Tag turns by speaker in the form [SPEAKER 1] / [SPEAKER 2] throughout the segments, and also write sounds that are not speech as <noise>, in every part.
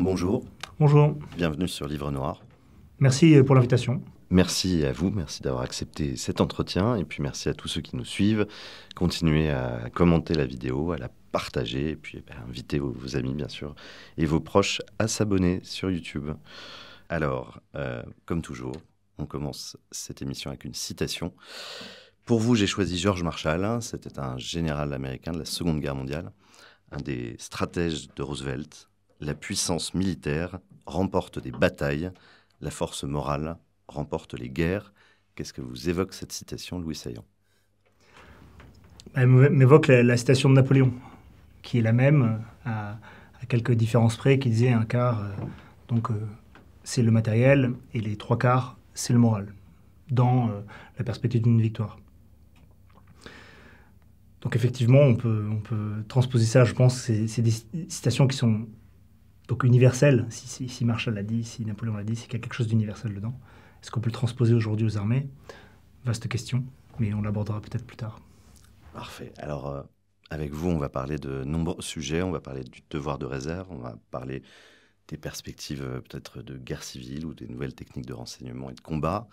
[SPEAKER 1] bonjour. Bonjour. Bienvenue sur Livre Noir.
[SPEAKER 2] Merci euh, pour l'invitation.
[SPEAKER 1] Merci à vous, merci d'avoir accepté cet entretien et puis merci à tous ceux qui nous suivent. Continuez à commenter la vidéo, à la partager et puis eh ben, invitez vos, amis bien sûr et vos proches à s'abonner sur YouTube. Alors, euh, comme toujours, on commence cette émission avec une citation. Pour vous, j'ai choisi George Marshall. C'était un général américain de la Seconde Guerre mondiale, un des stratèges de Roosevelt, la puissance militaire remporte des batailles, la force morale remporte les guerres. Qu'est-ce que vous évoque cette citation, Louis Saillant
[SPEAKER 2] Elle m'évoque la, citation de Napoléon, qui est la même, euh, à, quelques différences près, qui disait un quart, euh, donc euh, c'est le matériel, et les trois quarts, c'est le moral, dans la perspective d'une victoire. Donc effectivement, on peut, on peut transposer ça, je pense, c'est des citations qui sont donc universel, si, si, Marshall l'a dit, si Napoléon l'a dit, c'est y a quelque chose d'universel dedans. Est-ce qu'on peut le transposer aujourd'hui aux armées Vaste question, mais on l'abordera peut-être plus tard.
[SPEAKER 1] Parfait. Alors, euh, avec vous, on va parler de nombreux sujets. On va parler du devoir de réserve, on va parler des perspectives euh, peut-être de guerre civile ou des nouvelles techniques de renseignement et de combat.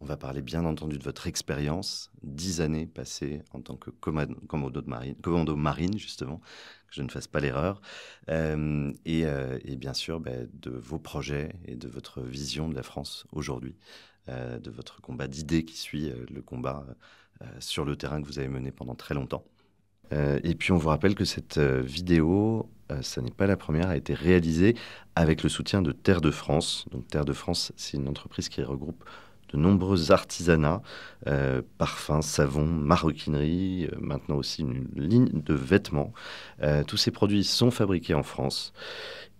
[SPEAKER 1] On va parler bien entendu de votre expérience, dix années passées en tant que commando, de marine, commando marine, justement, que je ne fasse pas l'erreur, euh, euh, et, bien sûr ben, de vos projets et de votre vision de la France aujourd'hui, euh, de votre combat d'idées qui suit le combat sur le terrain que vous avez mené pendant très longtemps. et puis on vous rappelle que cette vidéo, ça n'est pas la première, a été réalisée avec le soutien de Terre de France. Donc Terre de France, c'est une entreprise qui regroupe de nombreux artisanats, euh, parfums, savons, maroquinerie, euh, maintenant aussi une ligne de vêtements. Euh, tous ces produits sont fabriqués en France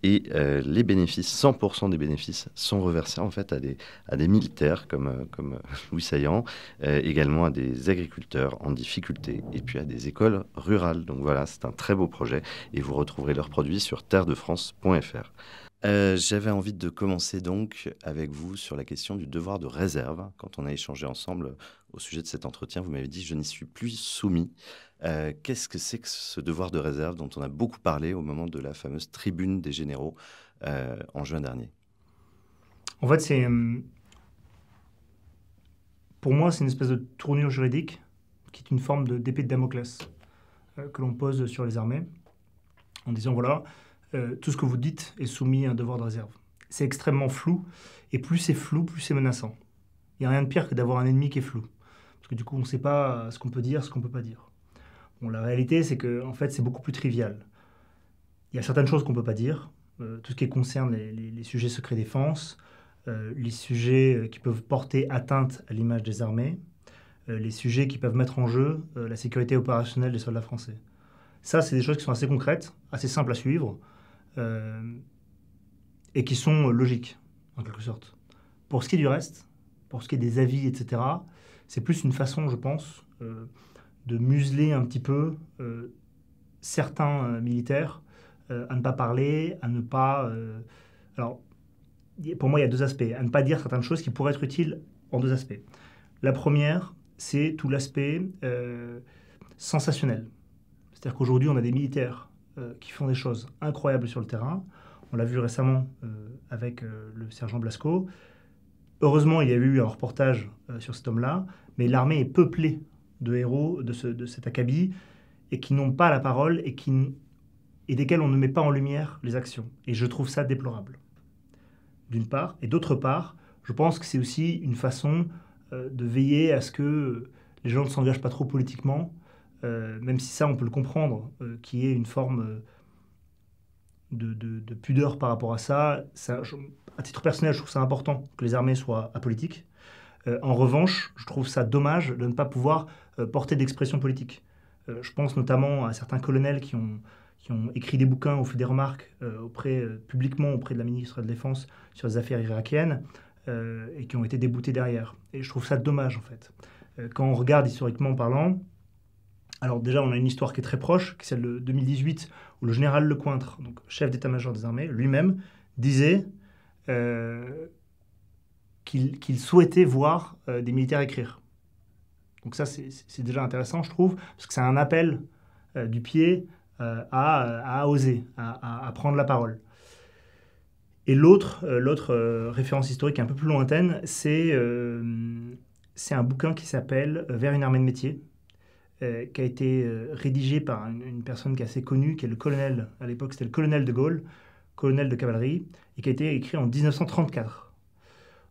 [SPEAKER 1] et les bénéfices, 100% des bénéfices sont reversés en fait à des, à des militaires comme, comme <laughs> Louis Saillant, également à des agriculteurs en difficulté et puis à des écoles rurales. Donc voilà, c'est un très beau projet et vous retrouverez leurs produits sur terredefrance.fr. Euh, j'avais envie de commencer donc avec vous sur la question du devoir de réserve. Quand on a échangé ensemble euh, au sujet de cet entretien, vous m'avez dit je n'y suis plus soumis. Euh, qu'est-ce que c'est que ce devoir de réserve dont on a beaucoup parlé au moment de la fameuse tribune des généraux en juin dernier
[SPEAKER 2] En fait, c'est pour moi c'est une espèce de tournure juridique qui est une forme d'épée de Damoclès que l'on pose sur les armées en disant voilà euh, tout ce que vous dites est soumis à un devoir de réserve. C'est extrêmement flou, et plus c'est flou, plus c'est menaçant. Il n'y a rien de pire que d'avoir un ennemi qui est flou, parce que du coup, on ne sait pas ce qu'on peut dire, ce qu'on ne peut pas dire. Bon, la réalité, c'est que en fait, c'est beaucoup plus trivial. Il y a certaines choses qu'on ne peut pas dire, euh, tout ce qui concerne les, sujets secrets défense, euh, les sujets qui peuvent porter atteinte à l'image des armées, les sujets qui peuvent mettre en jeu la sécurité opérationnelle des soldats français. Ça, c'est des choses qui sont assez concrètes, assez simples à suivre. Euh, et qui sont logiques, en quelque sorte. Pour ce qui est du reste, pour ce qui est des avis, etc., c'est plus une façon, je pense, euh, de museler un petit peu euh, certains militaires à ne pas parler, à ne pas... alors, pour moi, il y a deux aspects. À ne pas dire certaines choses qui pourraient être utiles en deux aspects. La première, c'est tout l'aspect sensationnel. C'est-à-dire qu'aujourd'hui, on a des militaires euh, qui font des choses incroyables sur le terrain. On l'a vu récemment euh, avec euh, le sergent Blasco. Heureusement, il y a eu un reportage sur cet homme-là, mais l'armée est peuplée de héros de, cet acabit et qui n'ont pas la parole et desquels on ne met pas en lumière les actions. Et je trouve ça déplorable, d'une part. Et d'autre part, je pense que c'est aussi une façon de veiller à ce que les gens ne s'engagent pas trop politiquement euh, même si ça, on peut le comprendre, euh, qui est une forme euh, de, pudeur par rapport à ça. à titre personnel, je trouve ça important que les armées soient apolitiques. en revanche, je trouve ça dommage de ne pas pouvoir porter d'expression politique. je pense notamment à certains colonels qui ont, écrit des bouquins ou fait des remarques auprès, publiquement auprès de la ministre de la Défense sur les affaires irakiennes et qui ont été déboutés derrière. Et je trouve ça dommage en fait. quand on regarde historiquement parlant, alors déjà, on a une histoire qui est très proche, qui est celle de 2018, où le général Lecointre, donc chef d'état-major des armées, lui-même, disait euh, qu'il souhaitait voir euh, des militaires écrire. Donc ça, c'est déjà intéressant, je trouve, parce que c'est un appel euh, du pied à, oser, à, prendre la parole. Et l'autre référence historique un peu plus lointaine, c'est un bouquin qui s'appelle Vers une armée de métier, euh, qui a été euh, rédigé par une, personne qui est assez connue, qui est le colonel, à l'époque c'était le colonel de Gaulle, colonel de cavalerie, et qui a été écrit en 1934.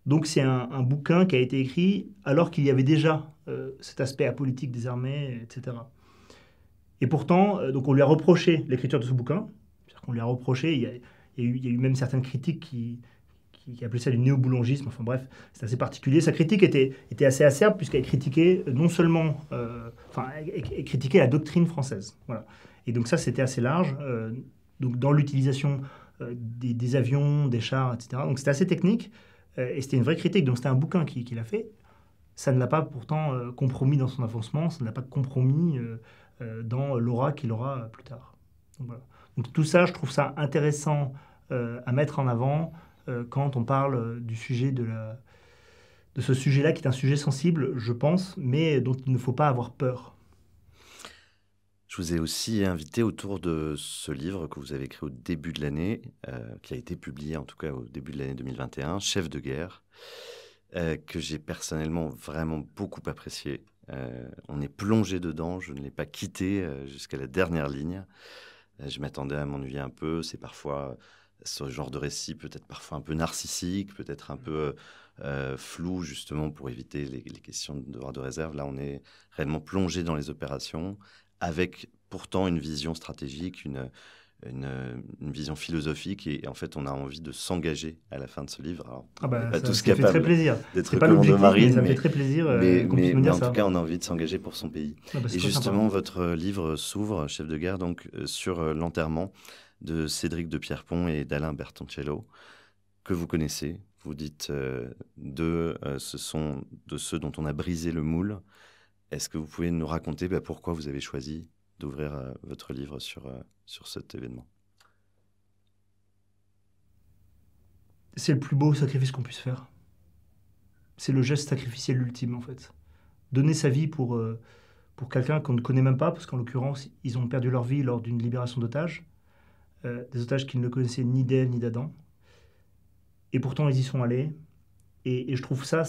[SPEAKER 2] Donc c'est un, bouquin qui a été écrit alors qu'il y avait déjà euh, cet aspect apolitique des armées, etc. Et pourtant, donc on lui a reproché l'écriture de ce bouquin, cest qu'on lui a reproché, il y a eu même certaines critiques qui, qui, appelait ça du néo-boulangisme. Enfin bref, c'est assez particulier. Sa critique était, était assez acerbe puisqu'elle critiquait euh, non seulement, euh, enfin, critiquait la doctrine française. Voilà. Et donc ça, c'était assez large. Euh, donc dans l'utilisation des, avions, des chars, etc. Donc c'était assez technique et c'était une vraie critique. Donc c'était un bouquin qu'il qui l'a fait. Ça ne l'a pas pourtant compromis dans son avancement. Ça ne l'a pas compromis dans l'aura qu'il aura plus tard. donc tout ça, je trouve ça intéressant à mettre en avant. Euh, quand on parle du sujet de, de ce sujet-là, qui est un sujet sensible, je pense, mais dont il ne faut pas avoir peur.
[SPEAKER 1] Je vous ai aussi invité autour de ce livre que vous avez écrit au début de l'année, euh, qui a été publié en tout cas au début de l'année 2021, Chef de guerre, euh, que j'ai personnellement vraiment beaucoup apprécié. on est plongé dedans, je ne l'ai pas quitté jusqu'à la dernière ligne. je m'attendais à m'ennuyer un peu, c'est parfois ce genre de récit peut-être parfois un peu narcissique, peut-être un mmh. peu euh, euh, flou, justement, pour éviter les, questions de devoir de réserve. Là, on est réellement plongé dans les opérations, avec pourtant une vision stratégique, une, une, vision philosophique, et, en fait, on a envie de s'engager à la fin de ce livre. Ah bah, ça, fait très plaisir. d'être pas ça fait très plaisir. Euh, mais, mais en tout cas, on a envie de s'engager pour son pays. Ah bah, et justement, votre livre s'ouvre, chef de guerre, donc, sur l'enterrement de Cédric de Pierrepont et d'Alain Bertoncello, que vous connaissez. Vous dites euh, deux, euh, ce sont de ceux dont on a brisé le moule. Est-ce que vous pouvez nous raconter bah, pourquoi vous avez choisi d'ouvrir euh, votre livre sur, sur cet événement
[SPEAKER 2] C'est le plus beau sacrifice qu'on puisse faire. C'est le geste sacrificiel ultime, en fait. Donner sa vie pour, pour quelqu'un qu'on ne connaît même pas, parce qu'en l'occurrence, ils ont perdu leur vie lors d'une libération d'otages euh, des otages qui ne connaissaient ni d'Ève ni d'Adam. Et pourtant, ils y sont allés. Et, je trouve ça,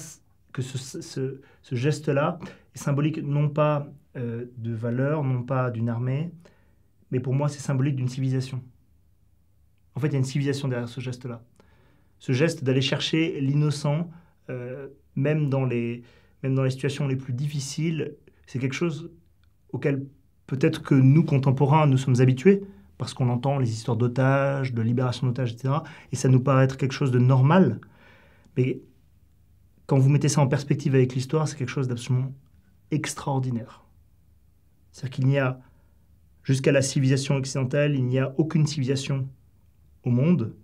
[SPEAKER 2] que ce, geste-là est symbolique non pas euh, de valeur, non pas d'une armée, mais pour moi, c'est symbolique d'une civilisation. En fait, il y a une civilisation derrière ce geste-là. Ce geste d'aller chercher l'innocent, euh, même, dans les, même dans les situations les plus difficiles, c'est quelque chose auquel peut-être que nous, contemporains, nous sommes habitués, parce qu'on entend les histoires d'otages, de libération d'otages, etc. Et ça nous paraît être quelque chose de normal. Mais quand vous mettez ça en perspective avec l'histoire, c'est quelque chose d'absolument extraordinaire. C'est-à-dire qu'il n'y a, jusqu'à la civilisation occidentale, il n'y a aucune civilisation au monde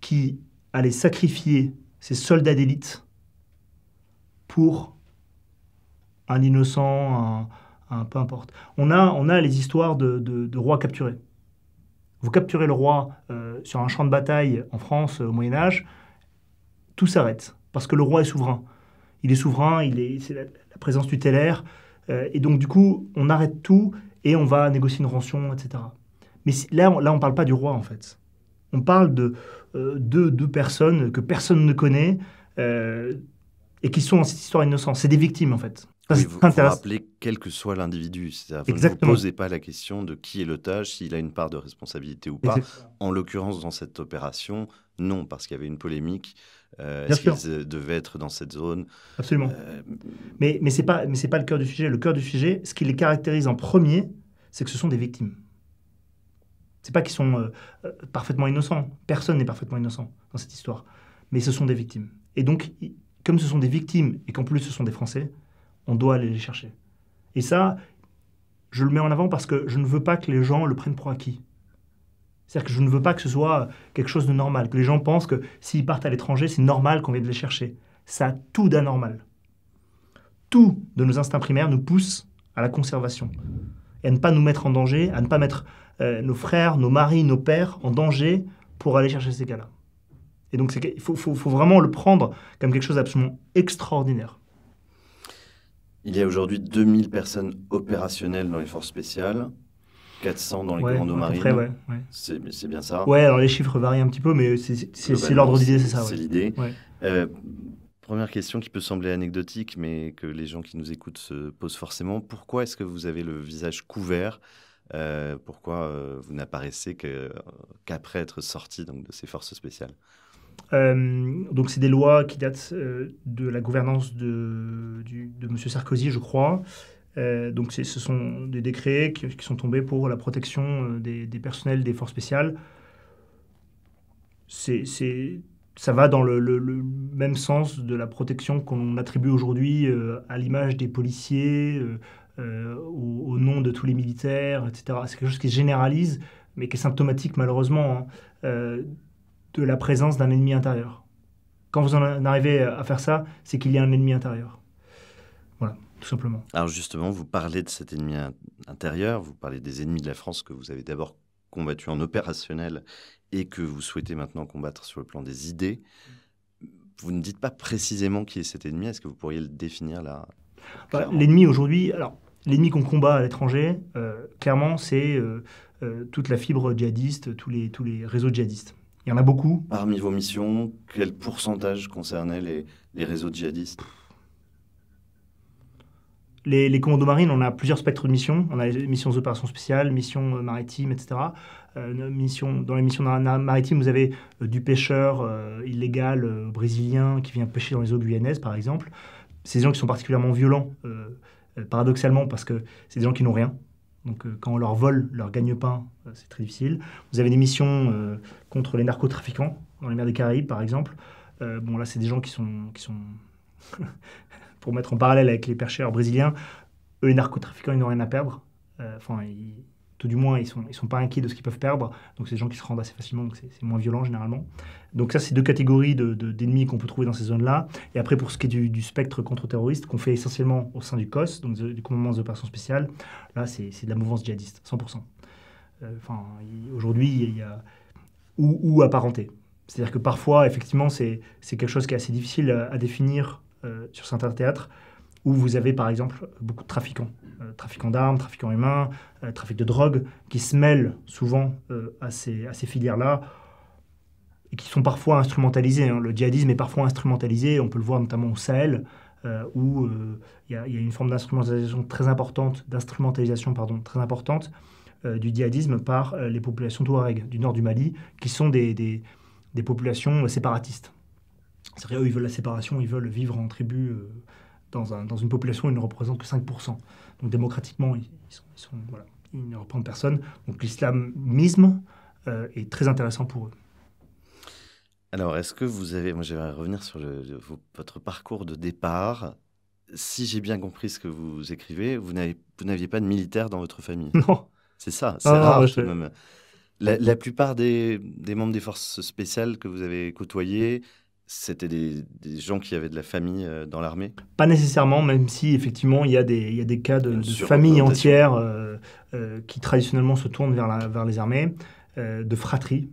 [SPEAKER 2] qui allait sacrifier ses soldats d'élite pour un innocent, un, Hein, peu importe. On a, on a les histoires de, de, rois capturés. Vous capturez le roi euh, sur un champ de bataille en France euh, au Moyen Âge, tout s'arrête, parce que le roi est souverain. Il est souverain, il est, c'est la, présence tutélaire, euh, et donc du coup, on arrête tout et on va négocier une rançon, etc. Mais là, on, là, on parle pas du roi en fait. On parle de deux de personnes que personne ne connaît et qui sont dans cette histoire innocente. C'est des victimes en fait vous, vous rappelez,
[SPEAKER 1] quel que soit l'individu, ne vous posez pas la question de qui est l'otage, s'il a une part de responsabilité ou pas. En l'occurrence, dans cette opération, non, parce qu'il y avait une polémique. Euh, Est-ce qu'ils euh, devaient être dans cette zone Absolument. Euh,
[SPEAKER 2] mais, mais ce n'est pas, pas le cœur du sujet. Le cœur du sujet, ce qui les caractérise en premier, c'est que ce sont des victimes. C'est pas qu'ils sont euh, parfaitement innocents. Personne n'est parfaitement innocent dans cette histoire. Mais ce sont des victimes. Et donc, comme ce sont des victimes et qu'en plus ce sont des Français, on doit aller les chercher. Et ça, je le mets en avant parce que je ne veux pas que les gens le prennent pour acquis. C'est-à-dire que je ne veux pas que ce soit quelque chose de normal, que les gens pensent que s'ils partent à l'étranger, c'est normal qu'on vienne les chercher. Ça a tout d'anormal. Tout de nos instincts primaires nous pousse à la conservation et à ne pas nous mettre en danger, à ne pas mettre euh, nos frères, nos maris, nos pères en danger pour aller chercher ces gars là Et donc, il faut, vraiment le prendre comme quelque chose d'absolument extraordinaire.
[SPEAKER 1] Il y a aujourd'hui 2000 personnes opérationnelles dans les forces spéciales. 400 dans les commandos marines. C'est, bien ça. Ouais, alors
[SPEAKER 2] les chiffres varient un petit peu, mais c'est, l'ordre d'idée, c'est ça. C'est l'idée.
[SPEAKER 1] Euh, première question qui peut sembler anecdotique, mais que les gens qui nous écoutent se posent forcément. Pourquoi est-ce que vous avez le visage couvert euh, Pourquoi euh, vous n'apparaissez qu'après être sorti donc, de ces forces spéciales
[SPEAKER 2] euh, donc, c'est des lois qui datent euh, de la gouvernance de, de M. Sarkozy, je crois. Euh, donc, ce sont des décrets qui, sont tombés pour la protection des, personnels des forces spéciales. C'est, ça va dans le, même sens de la protection qu'on attribue aujourd'hui à l'image des policiers, au, nom de tous les militaires, etc. C'est quelque chose qui se généralise, mais qui est symptomatique malheureusement. Hein de la présence d'un ennemi intérieur. Quand vous en arrivez à faire ça, c'est qu'il y a un ennemi intérieur. Voilà, tout simplement.
[SPEAKER 1] Alors justement, vous parlez de cet ennemi intérieur, vous parlez des ennemis de la France que vous avez d'abord combattu en opérationnel et que vous souhaitez maintenant combattre sur le plan des idées. Vous ne dites pas précisément qui est cet ennemi, est-ce que vous pourriez le définir là bah, L'ennemi aujourd'hui,
[SPEAKER 2] alors l'ennemi qu'on combat à l'étranger, euh, clairement, c'est euh, euh, toute la fibre djihadiste, tous les, tous les réseaux djihadistes. Il y en a beaucoup
[SPEAKER 1] Parmi vos missions, quel pourcentage concernait les, les réseaux djihadistes
[SPEAKER 2] les, les, commandos marines, on a plusieurs spectres de missions. On a les missions d'opérations spéciales, missions maritimes, etc. Euh, mission, dans les missions maritimes, vous avez euh, du pêcheur euh, illégal brésilien qui vient pêcher dans les eaux guyanaises, par exemple. C'est gens qui sont particulièrement violents, paradoxalement, parce que c'est des gens qui n'ont rien. Donc, euh, quand on leur vole leur gagne-pain, euh, c'est très difficile. Vous avez des missions euh, contre les narcotrafiquants dans les mers des Caraïbes, par exemple. bon, là, c'est des gens qui sont. Qui sont <laughs> pour mettre en parallèle avec les percheurs brésiliens, eux, les narcotrafiquants, ils n'ont rien à perdre. Enfin, ils, tout du moins, ils ne sont, pas inquiets de ce qu'ils peuvent perdre. Donc, c'est des gens qui se rendent assez facilement, donc c'est moins violent généralement. Donc, ça, c'est deux catégories d'ennemis qu'on peut trouver dans ces zones-là. Et après, pour ce qui est du, spectre contre-terroriste, qu'on fait essentiellement au sein du COS, donc du commandement des opérations spéciales, là, c'est de la mouvance djihadiste, 100%. Euh, enfin, aujourd'hui, il y a. Ou, apparenté. C'est-à-dire que parfois, effectivement, c'est quelque chose qui est assez difficile à, définir euh, sur certains théâtres où vous avez par exemple beaucoup de trafiquants, euh, trafiquants d'armes, trafiquants humains, trafiquants euh, trafic de drogue, qui se mêlent souvent euh, à ces, ces filières-là, et qui sont parfois instrumentalisés. Hein. Le djihadisme est parfois instrumentalisé, on peut le voir notamment au Sahel, où il y, a une forme d'instrumentalisation très importante, d'instrumentalisation pardon, très importante du djihadisme par les populations touareg du nord du Mali, qui sont des, des, des populations séparatistes. C'est-à-dire, ils veulent la séparation, ils veulent vivre en tribu dans, une population, ils ne représentent que 5%. Donc démocratiquement, ils, ne représentent personne. Donc l'islamisme euh, est très intéressant pour eux.
[SPEAKER 1] Alors, est-ce que vous avez, moi j'aimerais revenir sur le, votre parcours de départ. Si j'ai bien compris ce que vous écrivez, vous n'aviez pas de militaire dans votre famille. <laughs> Non. C'est ça, ah, c'est ah, rare La, plupart des, des, membres des forces spéciales que vous avez côtoyés c'était des, gens qui avaient de la famille euh, dans l'armée
[SPEAKER 2] Pas nécessairement, même si effectivement il y a des, cas de, familles entières euh, euh, qui traditionnellement se tournent vers, les armées, de fratries.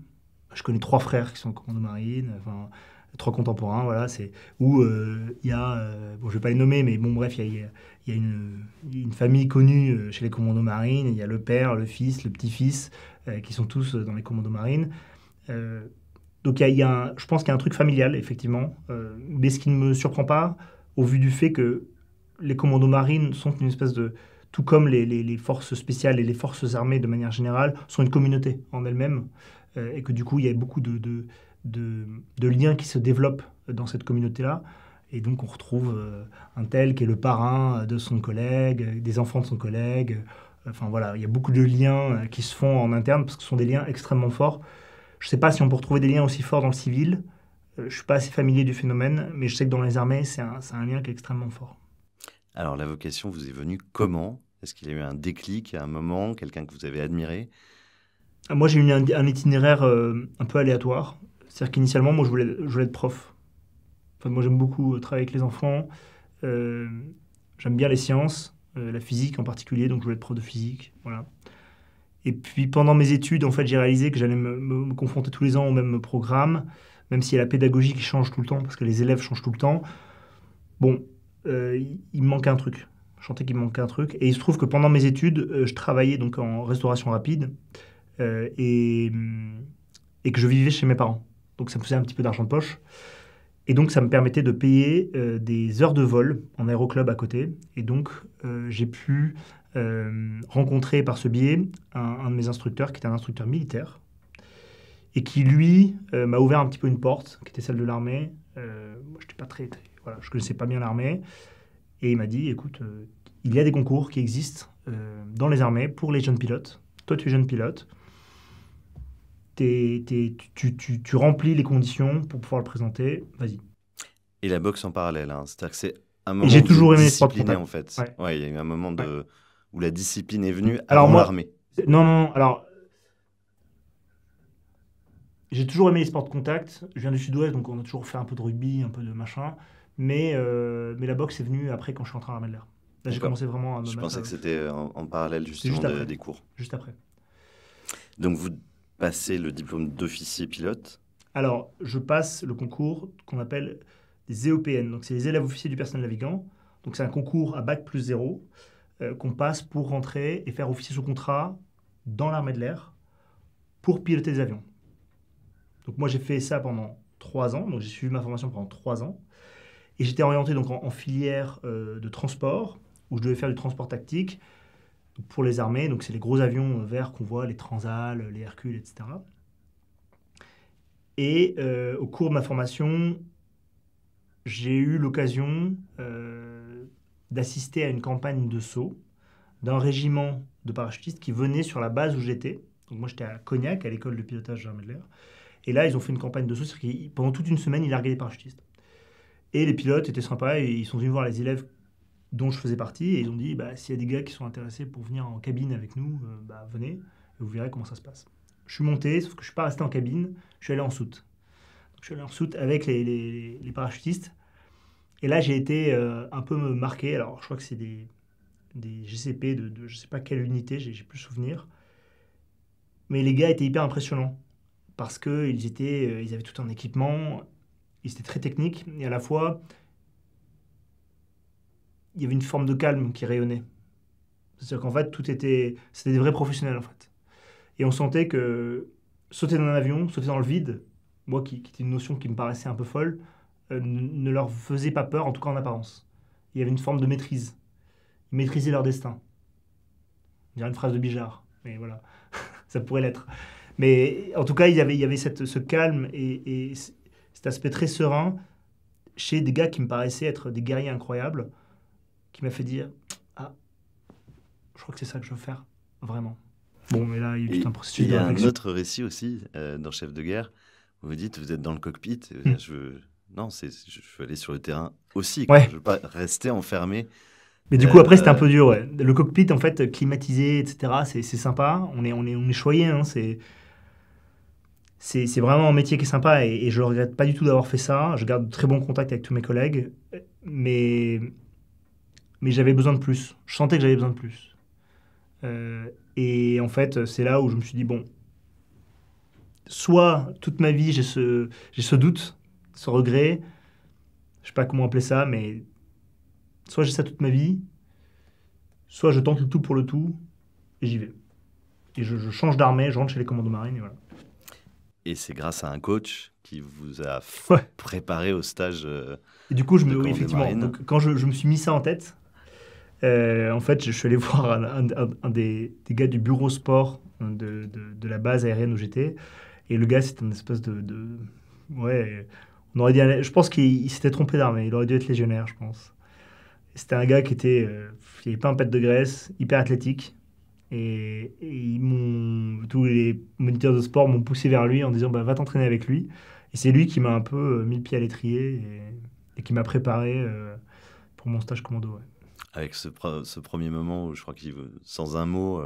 [SPEAKER 2] Je connais trois frères qui sont commandos marines, trois contemporains, voilà, c'est où il y a, bon, je vais pas les nommer, mais bon, bref, il y a, une, une, famille connue chez les commandos marines, il y a le père, le fils, le petit-fils, qui sont tous dans les commandos marines. Donc y a je pense qu'il y a un truc familial, effectivement, euh, mais ce qui ne me surprend pas, au vu du fait que les commandos marines sont une espèce de... Tout comme les, forces spéciales et les forces armées, de manière générale, sont une communauté en elles-mêmes. Euh, et que du coup, il y a beaucoup de, liens qui se développent dans cette communauté-là. Et donc, on retrouve euh, un tel qui est le parrain de son collègue, des enfants de son collègue. Enfin, voilà, il y a beaucoup de liens qui se font en interne, parce que ce sont des liens extrêmement forts je ne sais pas si on peut retrouver des liens aussi forts dans le civil. Euh, je ne suis pas assez familier du phénomène, mais je sais que dans les armées, c'est un, lien qui est extrêmement fort.
[SPEAKER 1] Alors, la vocation vous est venue comment Est-ce qu'il y a eu un déclic à un moment, quelqu'un que vous avez admiré euh, Moi,
[SPEAKER 2] j'ai eu un, itinéraire euh, un peu aléatoire. C'est-à-dire qu'initialement, moi, je voulais, être prof. moi, j'aime beaucoup travailler avec les enfants. j'aime bien les sciences, la physique en particulier, donc je voulais être prof de physique. Voilà. Et puis pendant mes études, en fait, j'ai réalisé que j'allais me, confronter tous les ans au même programme, même si la pédagogie qui change tout le temps, parce que les élèves changent tout le temps. Bon, euh, il me manquait un truc. Je sentais qu'il me manquait un truc. Et il se trouve que pendant mes études, euh, je travaillais donc en restauration rapide euh, et, et, que je vivais chez mes parents. Donc ça me faisait un petit peu d'argent de poche. Et donc ça me permettait de payer des heures de vol en aéroclub à côté. Et donc j'ai pu euh, rencontré par ce biais un, de mes instructeurs qui était un instructeur militaire et qui, lui, euh, m'a ouvert un petit peu une porte qui était celle de l'armée. Euh, moi, je pas très, voilà, je connaissais pas bien l'armée et il m'a dit écoute, il y a des concours qui existent dans les armées pour les jeunes pilotes. Toi, tu es jeune pilote. tu, remplis les conditions pour pouvoir le présenter. Vas-y.
[SPEAKER 1] Et la boxe en parallèle, hein. c'est-à-dire que c'est un moment. J'ai toujours aimé en fait. Ouais. il y a eu un moment de où la discipline est venue alors avant l'armée
[SPEAKER 2] Non, non, alors. J'ai toujours aimé les sports de contact. Je viens du sud-ouest, donc on a toujours fait un peu de rugby, un peu de machin. Mais, euh, mais la boxe est venue après quand je suis en à d'armer de l'air. j'ai commencé vraiment à me Je pensais que euh,
[SPEAKER 1] c'était en, parallèle justement juste des cours. Juste après. Donc vous passez le diplôme d'officier pilote
[SPEAKER 2] Alors, je passe le concours qu'on appelle les EOPN. Donc c'est les élèves officiers du personnel navigant. Donc c'est un concours à bac plus zéro. Euh, qu'on passe pour rentrer et faire officier sous contrat dans l'armée de l'air pour piloter des avions. Donc moi j'ai fait ça pendant trois ans, donc j'ai suivi ma formation pendant trois ans. Et j'étais orienté donc en, filière euh, de transport, où je devais faire du transport tactique pour les armées. Donc c'est les gros avions euh, verts qu'on voit, les Transal, les Hercules, etc. Et au cours de ma formation, j'ai eu l'occasion d'assister à une campagne de saut d'un régiment de parachutistes qui venait sur la base où j'étais. Donc moi j'étais à Cognac, à l'école de pilotage jean de l'air. Et là ils ont fait une campagne de saut, cest à pendant toute une semaine ils larguaient des parachutistes. Et les pilotes étaient sympas, et ils sont venus voir les élèves dont je faisais partie, et ils ont dit, bah, s'il y a des gars qui sont intéressés pour venir en cabine avec nous, euh, bah, venez, et vous verrez comment ça se passe. Je suis monté, sauf que je ne suis pas resté en cabine, je suis allé en soute. je suis allé en soute avec les parachutistes. Et là, j'ai été euh, un peu marqué. Alors, je crois que c'est des, GCP de, je ne sais pas quelle unité, j'ai plus souvenir. Mais les gars étaient hyper impressionnants parce qu'ils étaient, euh, ils avaient tout un équipement, ils étaient très techniques et à la fois, il y avait une forme de calme qui rayonnait. C'est-à-dire qu'en fait, tout était, c'était des vrais professionnels en fait. Et on sentait que sauter dans un avion, sauter dans le vide, moi qui, qui était une notion qui me paraissait un peu folle, euh, ne leur faisait pas peur, en tout cas en apparence. Il y avait une forme de maîtrise. Ils maîtrisaient leur destin. On dirait une phrase de Bijard, mais voilà, <laughs> ça pourrait l'être. Mais en tout cas, il y avait, il y avait cette, ce calme et, cet aspect très serein chez des gars qui me paraissaient être des guerriers incroyables, qui m'a fait dire Ah, je crois que c'est ça que je veux faire, vraiment. Bon, mais là, il y a un processus Il y a un
[SPEAKER 1] autre récit aussi euh, dans Chef de guerre. Vous vous dites Vous êtes dans le cockpit, hmm. je veux non, c'est, je veux aller sur le terrain aussi. Ouais. Je veux pas rester enfermé. Mais du coup, euh, après, c'était un peu dur. Le
[SPEAKER 2] cockpit, en fait, climatisé, etc., c'est, c'est sympa. On est, on est, on est choyé. Hein. c'est, c'est, c'est vraiment un métier qui est sympa et, je ne regrette pas du tout d'avoir fait ça. Je garde de très bons contacts avec tous mes collègues. Mais, mais j'avais besoin de plus. Je sentais que j'avais besoin de plus. Euh, et en fait, c'est là où je me suis dit, bon, soit toute ma vie, j'ai ce, j'ai ce doute ce regret, je sais pas comment appeler ça, mais soit j'ai ça toute ma vie, soit je tente le tout pour le tout, et j'y vais. Et je, change d'armée, je rentre chez les commandos marines, et voilà.
[SPEAKER 1] Et c'est grâce à un coach qui vous a préparé au stage. Euh, et du coup, je me, oui, effectivement,
[SPEAKER 2] quand je, me suis mis ça en tête, euh, en fait, je, suis allé <laughs> voir un, des, gars du bureau sport euh, de, la base aérienne où j'étais. Et le gars, c'est un espèce de, de ouais, je pense qu'il s'était trompé d'armée, il aurait dû être légionnaire, je pense. C'était un gars qui était, euh, pas un pet de graisse, hyper athlétique. Et, tous les moniteurs de sport m'ont poussé vers lui en disant, bah, va t'entraîner avec lui. Et c'est lui qui m'a un peu euh, mis le pied à l'étrier et, qui m'a préparé euh, pour mon stage commando.
[SPEAKER 1] Avec ce, premier moment où je crois qu'il, sans un mot,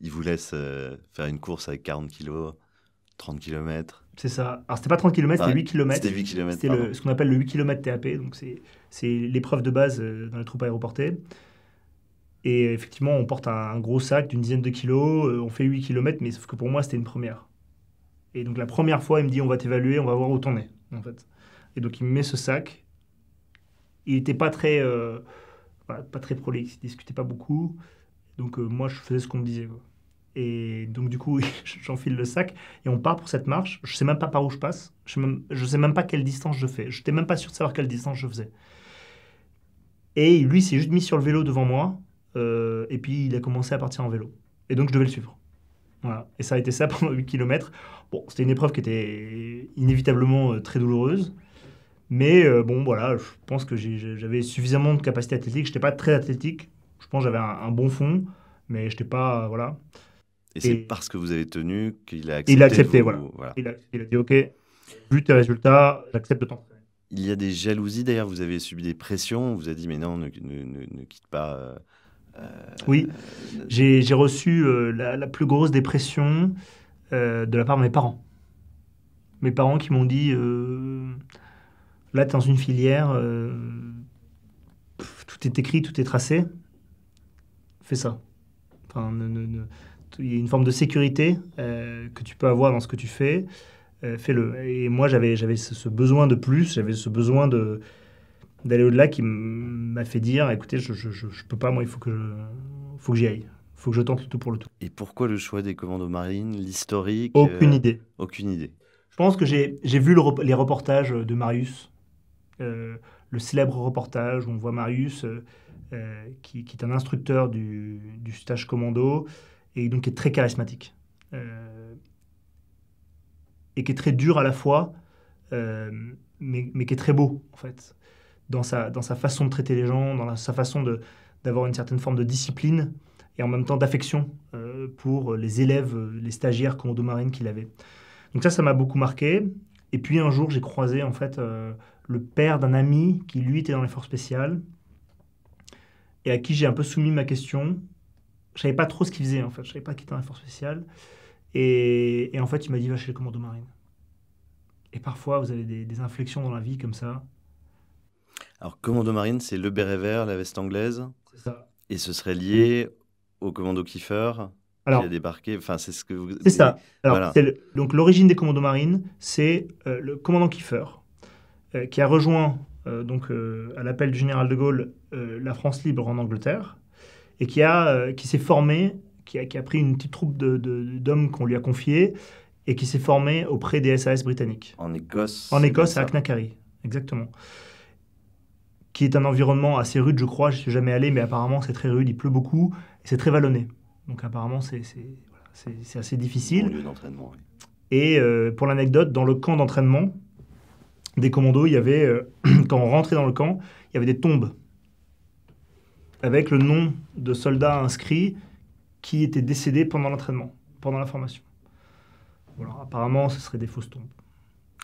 [SPEAKER 1] il vous laisse faire une course avec 40 kilos, 30 km c'est ça. Alors, c'était pas 30 km, c'était 8 km. C'était ce qu'on appelle
[SPEAKER 2] le 8 km TAP. Donc, c'est, c'est l'épreuve de base euh, dans les troupes aéroportées. Et euh, effectivement, on porte un, gros sac d'une dizaine de kilos. Euh, on fait 8 km, mais sauf que pour moi, c'était une première. Et donc, la première fois, il me dit on va t'évaluer, on va voir où t'en es, en fait. Et donc, il me met ce sac. Il n'était pas très. Euh, pas très prolixe, il discutait pas beaucoup. Donc, moi, je faisais ce qu'on me disait. Et donc, du coup, <laughs> j'enfile le sac et on part pour cette marche. Je sais même pas par où je passe. Je sais sais même pas quelle distance je fais. Je n'étais même pas sûr de savoir quelle distance je faisais. Et lui s'est juste mis sur le vélo devant moi. Euh, et puis, il a commencé à partir en vélo. Et donc, je devais le suivre. Voilà. Et ça a été ça pendant 8 km. Bon, c'était une épreuve qui était inévitablement euh, très douloureuse. Mais euh, bon, voilà, je pense que j'avais suffisamment de capacité athlétique. Je n'étais pas très athlétique. Je pense que j'avais un, un, bon fond. Mais je n'étais pas. voilà.
[SPEAKER 1] Et, c'est parce que vous avez tenu qu'il a accepté. Il a accepté, voilà.
[SPEAKER 2] Il, a, dit OK, vu tes résultats, j'accepte de t'entraîner.
[SPEAKER 1] Il y a des jalousies d'ailleurs, vous avez subi des pressions, on vous a dit mais non, ne, quitte pas. Euh,
[SPEAKER 2] euh, oui, j'ai reçu euh, la, plus grosse dépression de la part de mes parents. Mes parents qui m'ont dit là, tu es dans une filière, tout est écrit, tout est tracé, fais ça il y a une forme de sécurité euh, que tu peux avoir dans ce que tu fais. Euh, fais-le. Et moi, j'avais ce, besoin de plus, j'avais ce besoin d'aller au-delà qui m'a fait dire écoutez, je, je, peux pas, moi, il faut que j'y aille. Il faut que je tente le tout pour le tout.
[SPEAKER 1] Et pourquoi le choix des commandos marines, l'historique Aucune euh, idée. Aucune idée.
[SPEAKER 2] Je pense que j'ai vu les reportages de Marius, le célèbre reportage où on voit Marius euh, qui, est un instructeur du, stage commando et donc qui est très charismatique euh, et qui est très dur à la fois, euh, mais, qui est très beau en fait dans sa, façon de traiter les gens, dans sa façon d'avoir une certaine forme de discipline et en même temps d'affection pour les élèves, les stagiaires commando-marines qu'il avait. Donc ça, ça m'a beaucoup marqué. Et puis un jour, j'ai croisé en fait le père d'un ami qui lui était dans les forces spéciales et à qui j'ai un peu soumis ma question. Je savais pas trop ce qu'il faisait en fait, je savais pas qu'il était dans la force spéciale. Et, en fait, il m'a dit va chez le commando marine. Et parfois, vous avez des, inflexions dans la vie comme ça.
[SPEAKER 1] Alors, commando marine, c'est le béret vert, la veste anglaise. C'est ça. Et ce serait lié au commando Kiefer qui a débarqué. Enfin, c'est ce que vous. C'est ça. Alors,
[SPEAKER 2] donc l'origine des commandos marines, c'est euh, le commandant Kiefer euh, qui a rejoint euh, donc euh, à l'appel du général de Gaulle, euh, la France libre en Angleterre, et qui, a, qui s'est formé, qui a, pris une petite troupe d'hommes qu'on lui a confiés, et qui s'est formé auprès des SAS britanniques.
[SPEAKER 1] En Écosse En Écosse, à
[SPEAKER 2] Knackery, exactement. Qui est un environnement assez rude, je crois, je suis jamais allé, mais apparemment c'est très rude, il pleut beaucoup, et c'est très vallonné. Donc apparemment c'est, assez difficile. d'entraînement, Et pour l'anecdote, dans le camp d'entraînement, des commandos, il y avait, euh, <clears throat> quand on rentrait dans le camp, il y avait des tombes avec le nom de soldats inscrits qui étaient décédés pendant l'entraînement, pendant la formation. Voilà, apparemment, ce seraient des fausses tombes.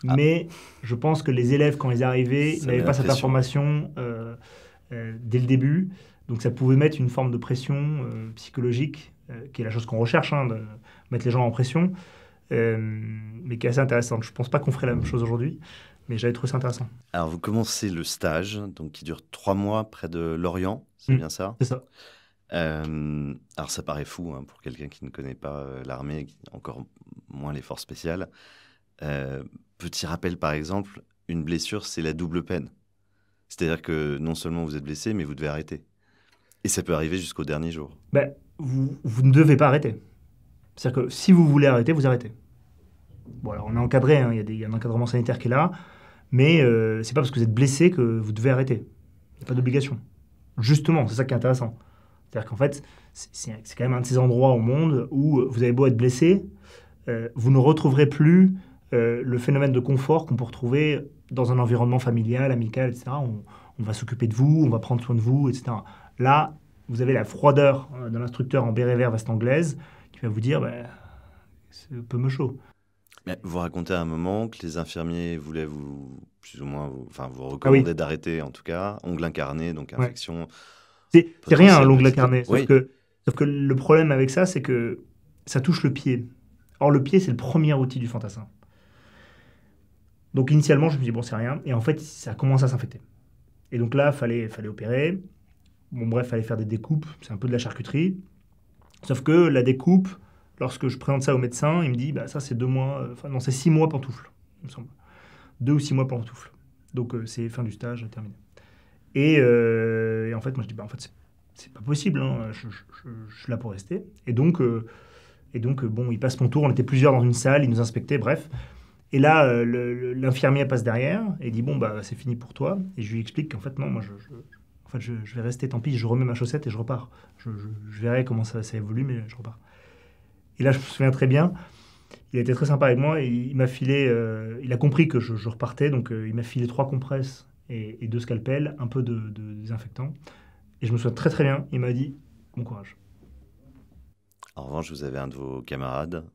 [SPEAKER 2] Ah. Mais je pense que les élèves, quand ils arrivaient, n'avaient pas cette information euh, euh, dès le début. Donc ça pouvait mettre une forme de pression psychologique, qui est la chose qu'on recherche, hein, de mettre les gens en pression, mais qui est assez intéressante. Je ne pense pas qu'on ferait la même chose aujourd'hui mais j'avais trouvé ça intéressant.
[SPEAKER 1] Alors, vous commencez le stage, donc qui dure trois mois près de Lorient, c'est mm. bien ça C'est ça. Euh, alors, ça paraît fou hein, pour quelqu'un qui ne connaît pas euh, l'armée, encore moins les forces spéciales. Euh, petit rappel, par exemple, une blessure, c'est la double peine. C'est-à-dire que non seulement vous êtes blessé, mais vous devez arrêter. Et ça peut arriver jusqu'au dernier jour.
[SPEAKER 2] Ben, vous, ne devez pas arrêter. C'est-à-dire que si vous voulez arrêter, vous arrêtez. Bon, alors on est encadré, hein, il y, a un encadrement sanitaire qui est là mais ce euh, c'est pas parce que vous êtes blessé que vous devez arrêter. Il n'y a pas d'obligation. Justement, c'est ça qui est intéressant. C'est-à-dire qu'en fait, c'est quand même un de ces endroits au monde où euh, vous avez beau être blessé, euh, vous ne retrouverez plus le phénomène de confort qu'on peut retrouver dans un environnement familial, amical, etc. On, va s'occuper de vous, on va prendre soin de vous, etc. Là, vous avez la froideur d'un instructeur en béret vert veste anglaise qui va vous dire bah, c'est un peu me chaud
[SPEAKER 1] vous racontez à un moment que les infirmiers voulaient vous, plus ou moins, enfin, vous ah recommander d'arrêter en tout cas. Ongle incarné, donc infection.
[SPEAKER 2] C'est rien hein, l'ongle incarné. Sauf, que, sauf que le problème avec ça, c'est que ça touche le pied. Or, le pied, c'est le premier outil du fantassin. Donc, initialement, je me dis, bon, c'est rien. Et en fait, ça commence à s'infecter. Et donc là, fallait, fallait opérer. Bon, bref, fallait faire des découpes. C'est un peu de la charcuterie. Sauf que la découpe, Lorsque je présente ça au médecin, il me dit bah, ça, c'est deux mois, euh, enfin, non, c'est six mois pantoufle, il me semble. Deux ou six mois pantoufles. Donc, euh, c'est fin du stage, terminé. Euh, et, en fait, moi, je dis bah, en fait, c'est pas possible, hein, je, suis là pour rester. Et donc, et donc, bon, il passe mon tour, on était plusieurs dans une salle, il nous inspectait, bref. Et là, l'infirmier passe derrière et dit Bon, bah, c'est fini pour toi. Et je lui explique qu'en fait, non, moi, je, fait, vais rester, tant pis, je remets ma chaussette et je repars. Je, verrai comment ça, ça, évolue, mais je repars. Et là, je me souviens très bien, il a été très sympa avec moi. Et il m'a filé, euh, il a compris que je, repartais, donc euh, il m'a filé trois compresses et, deux scalpels, un peu de, désinfectant. Et je me souviens très très bien. Il m'a dit bon courage.
[SPEAKER 1] En revanche, vous avez un de vos camarades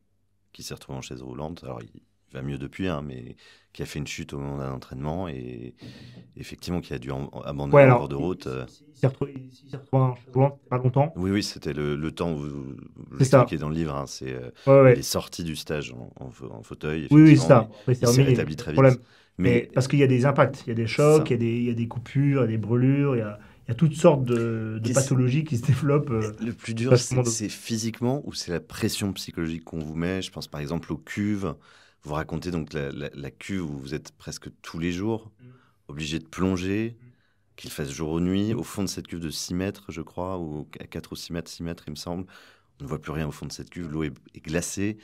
[SPEAKER 1] qui s'est retrouvé en chaise roulante. Alors, il va mieux depuis, hein, mais qui a fait une chute au moment d'un entraînement et effectivement qui a dû abandonner ouais, bord de route. Euh.
[SPEAKER 2] Il s'est retrouvé, pas longtemps.
[SPEAKER 1] Oui, oui, c'était le, le, temps où, c'est ça. qui est dans le livre, hein, c'est euh, les sorties du stage en, fauteuil. Oui, oui, ça. très vite. Mais,
[SPEAKER 2] parce qu'il y a des impacts, il y a des chocs, il y a des, il y a des, coupures, il y a des brûlures, il y a, il y a toutes sortes de, pathologies qui se développent. Euh,
[SPEAKER 1] le plus dur, c'est physiquement ou c'est la pression psychologique qu'on vous met. Je pense par exemple aux cuves. Vous racontez donc la, cuve où vous êtes presque tous les jours, mm. obligé de plonger, mm. qu'il fasse jour ou nuit, au fond de cette cuve de 6 mètres, je crois, ou à 4 ou 6 mètres, 6 mètres, il me semble. On ne voit plus rien au fond de cette cuve, l'eau est, glacée.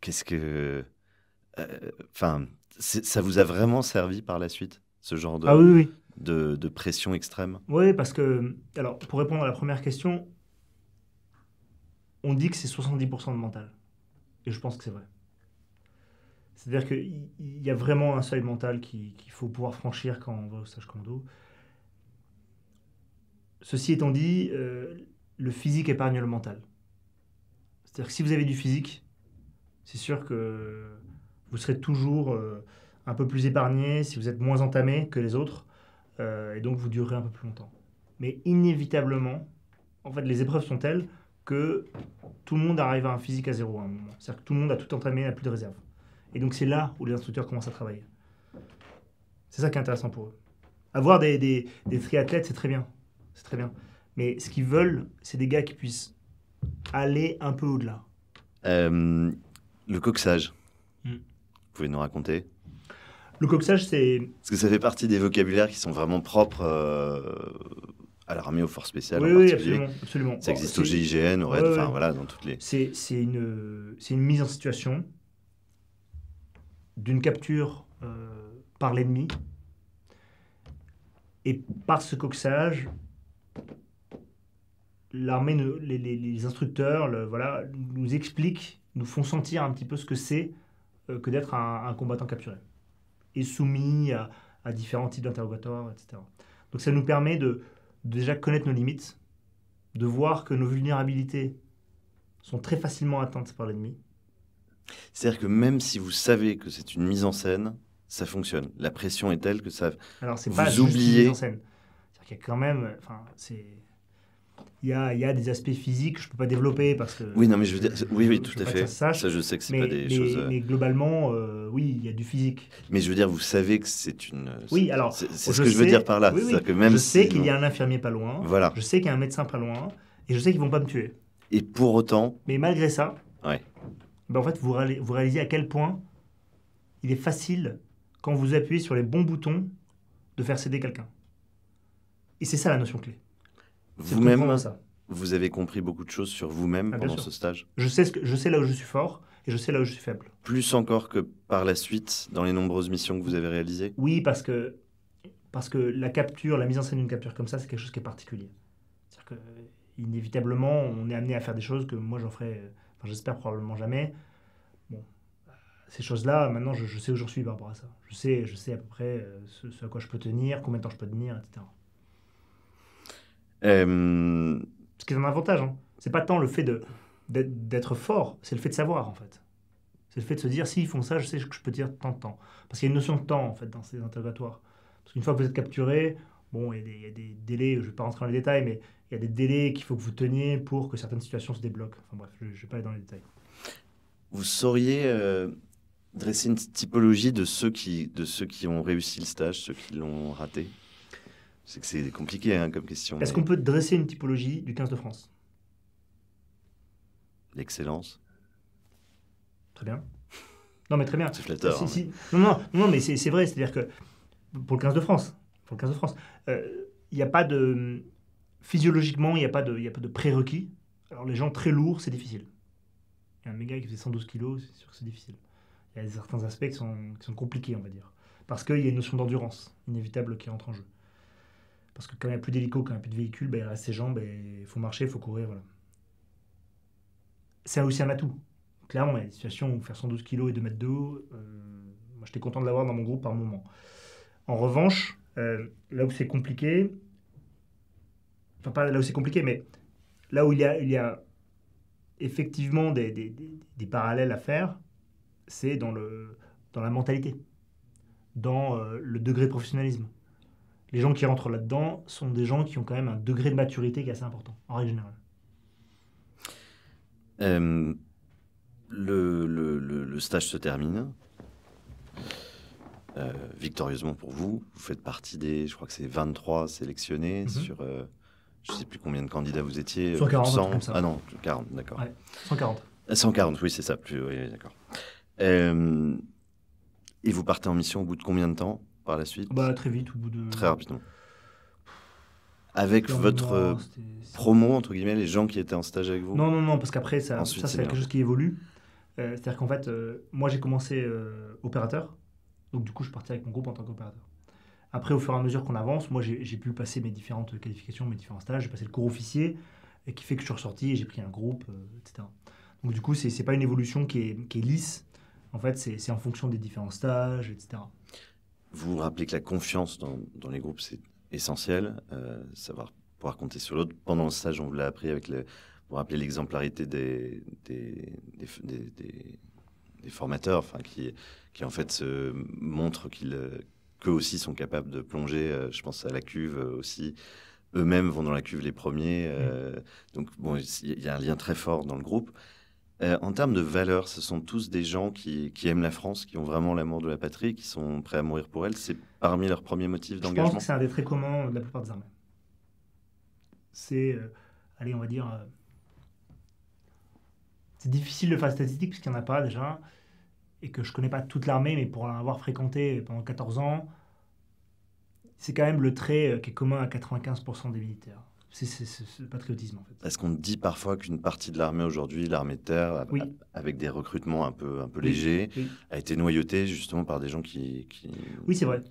[SPEAKER 1] Qu'est-ce que. Euh, enfin, ça vous a vraiment servi par la suite, ce genre de, ah de pression extrême
[SPEAKER 2] Oui, parce que. Alors, pour répondre à la première question, on dit que c'est 70% de mental. Et je pense que c'est vrai. C'est-à-dire qu'il y a vraiment un seuil mental qu'il faut pouvoir franchir quand on va au stage commando. Ceci étant dit, euh, le physique épargne le mental. C'est-à-dire que si vous avez du physique, c'est sûr que vous serez toujours euh, un peu plus épargné si vous êtes moins entamé que les autres, euh, et donc vous durerez un peu plus longtemps. Mais inévitablement, en fait, les épreuves sont telles que tout le monde arrive à un physique à zéro à un moment. C'est-à-dire que tout le monde a tout entamé, n'a plus de réserve. Et donc c'est là où les instructeurs commencent à travailler. C'est ça qui est intéressant pour eux. Avoir des, triathlètes, c'est très bien. C'est très bien. Mais ce qu'ils veulent, c'est des gars qui puissent aller un peu au-delà.
[SPEAKER 1] Euh, le coxage. Hmm. Vous pouvez nous raconter
[SPEAKER 2] Le coxage, c'est...
[SPEAKER 1] Parce que ça fait partie des vocabulaires qui sont vraiment propres euh, à l'armée, aux forces spéciales. Oui, en oui absolument, absolument, Ça existe oh, au GIGN, au RED, enfin voilà, dans toutes les...
[SPEAKER 2] C'est une, une mise en situation d'une capture euh, par l'ennemi. Et par ce coxage, l'armée, les, les, instructeurs, le, voilà, nous expliquent, nous font sentir un petit peu ce que c'est euh, que d'être un, combattant capturé et soumis à, différents types d'interrogatoires, etc. Donc ça nous permet de déjà connaître nos limites, de voir que nos vulnérabilités sont très facilement atteintes par l'ennemi,
[SPEAKER 1] c'est-à-dire que même si vous savez que c'est une mise en scène, ça fonctionne. La pression est telle que ça. Alors, c'est pas juste une mise en
[SPEAKER 2] scène. C'est-à-dire qu'il y a quand même. Enfin, c'est. Il y, a, il y, a, des aspects physiques que je ne peux pas développer parce que.
[SPEAKER 1] Oui, non, mais je veux dire. Oui, oui, tout à fait. Ça, je sais que ce pas des choses. Euh, mais
[SPEAKER 2] globalement, euh, oui, il y a du physique.
[SPEAKER 1] Mais je veux dire, vous savez que c'est une. Oui, alors. C'est ce que je veux dire par là. Que même je sais qu'il y a
[SPEAKER 2] un infirmier pas loin. Voilà. Je sais qu'il y a un médecin pas loin. Et je sais qu'ils ne vont pas me tuer.
[SPEAKER 1] Et pour autant.
[SPEAKER 2] Mais malgré ça. Ouais ben en fait, vous, réalisez, vous réalisez à quel point il est facile, quand vous appuyez sur les bons boutons, de faire céder quelqu'un. Et c'est ça la notion clé.
[SPEAKER 1] Vous-même, vous avez compris beaucoup de choses sur vous-même ah, pendant ce stage
[SPEAKER 2] je sais, ce que, je sais là où je suis fort et je sais là où je suis faible.
[SPEAKER 1] Plus encore que par la suite, dans les nombreuses missions que vous avez réalisées Oui,
[SPEAKER 2] parce que, parce que la capture, la mise en scène d'une capture comme ça, c'est quelque chose qui est particulier. C'est-à-dire que, inévitablement, on est amené à faire des choses que moi, j'en ferais euh, j'espère probablement jamais. Bon, ces choses-là, maintenant, je, sais où je suis par rapport à ça. Je sais, je sais à peu près euh, ce, à quoi je peux tenir, combien de temps je peux tenir, etc.
[SPEAKER 1] Euh, ce qui est
[SPEAKER 2] un avantage. Hein. C'est pas tant le fait de, d'être fort, c'est le fait de savoir, en fait. C'est le fait de se dire, s'ils font ça, je sais ce que je peux dire tant de temps. Parce qu'il y a une notion de temps, en fait, dans ces interrogatoires. Parce qu'une fois que vous êtes capturé, bon, il y a des délais, je ne vais pas rentrer dans les détails, mais il y a des délais qu'il faut que vous teniez pour que certaines situations se débloquent. Enfin bref, je ne vais pas aller dans les détails.
[SPEAKER 1] Vous sauriez euh, dresser une typologie de ceux, qui, de ceux qui ont réussi le stage, ceux qui l'ont raté C'est que c'est compliqué hein, comme question. Est-ce qu'on peut
[SPEAKER 2] dresser une typologie du 15 de France
[SPEAKER 1] L'excellence.
[SPEAKER 2] Très bien. Non, mais très bien. C'est hein, Non, non, mais c'est, vrai. C'est-à-dire que pour le 15 de France, pour le 15 de France, euh, il n'y a pas de physiologiquement, il n'y a, pas de, a pas de prérequis. Alors, les gens très lourds, c'est difficile. Il y a un méga qui faisait 112 kg, c'est sûr que c'est difficile. Il y a certains aspects qui sont, compliqués, on va dire. Parce qu'il y a une notion d'endurance inévitable qui entre en jeu. Parce que quand il n'y a plus d'hélico, quand il n'y a plus de véhicule, ben, il reste ses jambes, il faut marcher, il faut courir. Voilà. C'est aussi un atout. Clairement, il y a des situations où faire 112 kg et 2 mètres de haut, euh, moi j'étais content de l'avoir dans mon groupe par moment. En revanche, euh, là où c'est compliqué, enfin pas là où c'est compliqué, mais là où il y a, il y a effectivement des, parallèles à faire, c'est dans, dans la mentalité, dans euh, le degré de professionnalisme. Les gens qui rentrent là-dedans sont des gens qui ont quand même un degré de maturité qui est assez important, en règle générale.
[SPEAKER 1] Euh, le, stage se termine. Euh, victorieusement pour vous, vous faites partie des, je crois que c'est 23 sélectionnés mm-hmm. sur je ne sais plus combien de candidats vous étiez. 140. Euh, ah non, 40, d'accord. 140. 140, ah, oui, c'est ça. Plus, d'accord. Euh, et vous partez en mission au bout de combien de temps par la suite bah, Très vite, au bout de. Très rapidement. Avec votre euh, promo, entre guillemets, les gens qui étaient en stage avec vous Non, non, non, parce qu'après, ça, ça c'est quelque chose qui évolue.
[SPEAKER 2] C'est-à-dire qu'en fait, moi, j'ai commencé opérateur. Donc, du coup, je suis parti avec mon groupe en tant qu'opérateur. Après, au fur et à mesure qu'on avance, moi, j'ai pu passer mes différentes qualifications, mes différents stages. J'ai passé le cours officier, et qui fait que je suis ressorti et j'ai pris un groupe, euh, etc. Donc, du coup, ce n'est pas une évolution qui est, lisse. En fait, c'est en fonction des différents stages, etc.
[SPEAKER 1] Vous vous rappelez que la confiance dans, les groupes, c'est essentiel. Euh, savoir pouvoir compter sur l'autre. Pendant le stage, on vous l'a appris avec le, vous l'exemplarité des des, formateurs, enfin, qui, qui en fait se montrent qu'ils qu'eux aussi sont capables de plonger. Euh, je pense à la cuve euh, aussi. Eux-mêmes vont dans la cuve les premiers. Euh, mm. donc, bon, il y a un lien très fort dans le groupe. en termes de valeurs, ce sont tous des gens qui, aiment la France, qui ont vraiment l'amour de la patrie, qui sont prêts à mourir pour elle. C'est parmi leurs premiers motifs d'engagement. Je pense que c'est un des
[SPEAKER 2] traits communs de la plupart des armées. C'est, allez, on va dire, c'est difficile de faire statistique puisqu'il n'y en a pas déjà et que je connais pas toute l'armée, mais pour l'avoir fréquenté pendant 14 ans, c'est quand même le trait euh, qui est commun à 95% des militaires. C'est le patriotisme en
[SPEAKER 1] fait. Est-ce qu'on dit parfois qu'une partie de l'armée aujourd'hui, l'armée de terre, avec des recrutements un peu, un peu légers, a été noyautée justement par des gens qui... Oui, c'est vrai.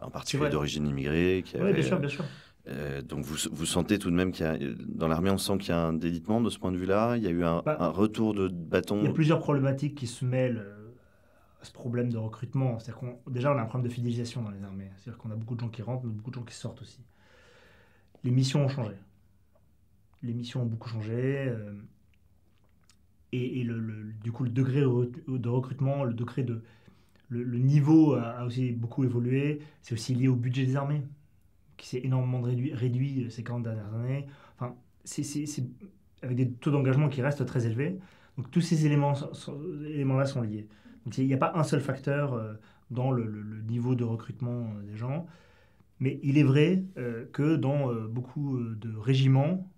[SPEAKER 1] En particulier d'origine immigrée. Qui oui, bien sûr, bien sûr. Euh, euh, donc vous, vous, sentez tout de même qu'il y a, dans l'armée, on sent qu'il y a un délitement de ce point de vue-là. Il y a eu un, bah, un retour de bâton. Il y a plusieurs
[SPEAKER 2] problématiques qui se mêlent ce problème de recrutement. cest qu'on, déjà, on a un problème de fidélisation dans les armées. C'est-à-dire qu'on a beaucoup de gens qui rentrent, mais beaucoup de gens qui sortent aussi. Les missions ont changé. Les missions ont beaucoup changé. Euh, et, du coup, le degré de recrutement, le degré de. Le, niveau a, aussi beaucoup évolué. C'est aussi lié au budget des armées, qui s'est énormément réduit, réduit euh, ces 40 dernières années. Enfin, c'est, c'est avec des taux d'engagement qui restent très élevés. Donc tous ces éléments, éléments-là sont liés il n'y a pas un seul facteur euh, dans le, niveau de recrutement euh, des gens. Mais il est vrai euh, que dans beaucoup de régiments,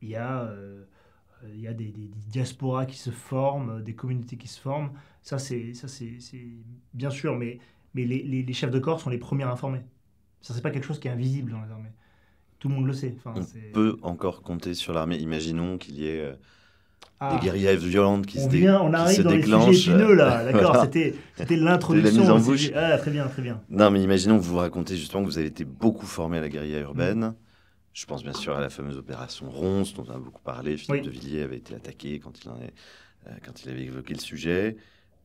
[SPEAKER 2] il y a, il y a des, diasporas qui se forment, des communautés qui se forment. Ça, c'est bien sûr, mais, mais les, chefs de corps sont les premiers informés. Ça, c'est pas quelque chose qui est invisible dans les armées. Tout le monde le sait. On
[SPEAKER 1] peut encore compter sur l'armée. Imaginons qu'il y ait des ah. guerrières violentes qui se, déclenchent. on arrive se dans déclenchent. là, <laughs> d'accord C'était, l'introduction. la en hein, bouche. Ah, très bien, très bien. Non, mais imaginons que vous racontez justement que vous avez été beaucoup formé à la guérilla urbaine. Mm. Je pense bien sûr à la fameuse opération Ronce dont on a beaucoup parlé. Philippe de Villiers avait été attaqué quand il, en est, euh, quand il avait évoqué le sujet.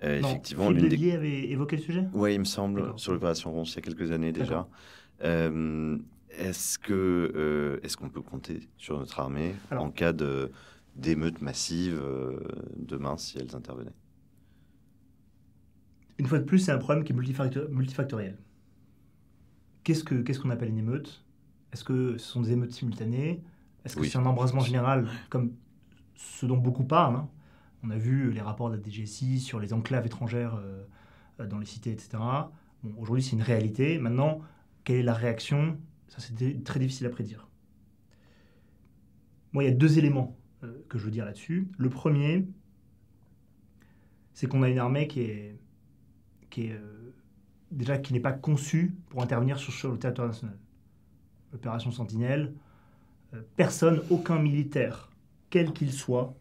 [SPEAKER 1] Euh, effectivement, Philippe de Villiers avait évoqué le sujet Oui, il me semble, sur l'opération Ronce il y a quelques années déjà. Euh, est-ce, que, est-ce qu'on peut compter sur notre armée en cas de d'émeutes massives euh, demain si elles intervenaient.
[SPEAKER 2] Une fois de plus, c'est un problème qui est multifactoriel. Qu'est-ce qu'on appelle une émeute Est-ce que ce sont des émeutes simultanées Est-ce que c'est un embrasement général, comme ce dont beaucoup parlent hein On a vu les rapports de la DGSI sur les enclaves étrangères euh, dans les cités, etc. Aujourd'hui, c'est une réalité. Maintenant, quelle est la réaction Ça, c'est très difficile à prédire. Moi, il y a deux éléments euh, que je veux dire là-dessus. Le premier, c'est qu'on a une armée qui est, qui est euh, déjà qui n'est pas conçue pour intervenir sur, le territoire national. Opération Sentinelle, euh, personne, aucun militaire, quel qu'il soit,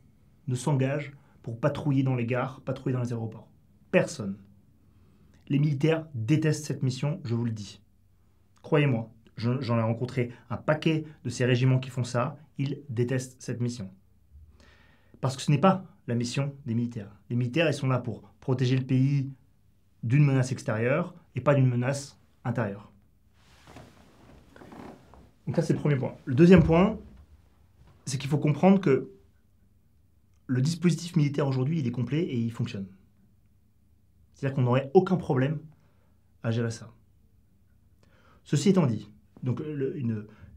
[SPEAKER 2] ne s'engage pour patrouiller dans les gares, patrouiller dans les aéroports. Personne. Les militaires détestent cette mission, je vous le dis. Croyez-moi, j'en ai rencontré un paquet de ces régiments qui font ça, ils détestent cette mission. Parce que ce n'est pas la mission des militaires. Les militaires, ils sont là pour protéger le pays d'une menace extérieure et pas d'une menace intérieure. Donc ça, c'est le premier point. Le deuxième point, c'est qu'il faut comprendre que le dispositif militaire aujourd'hui, il est complet et il fonctionne. C'est-à-dire qu'on n'aurait aucun problème à gérer ça. Ceci étant dit, donc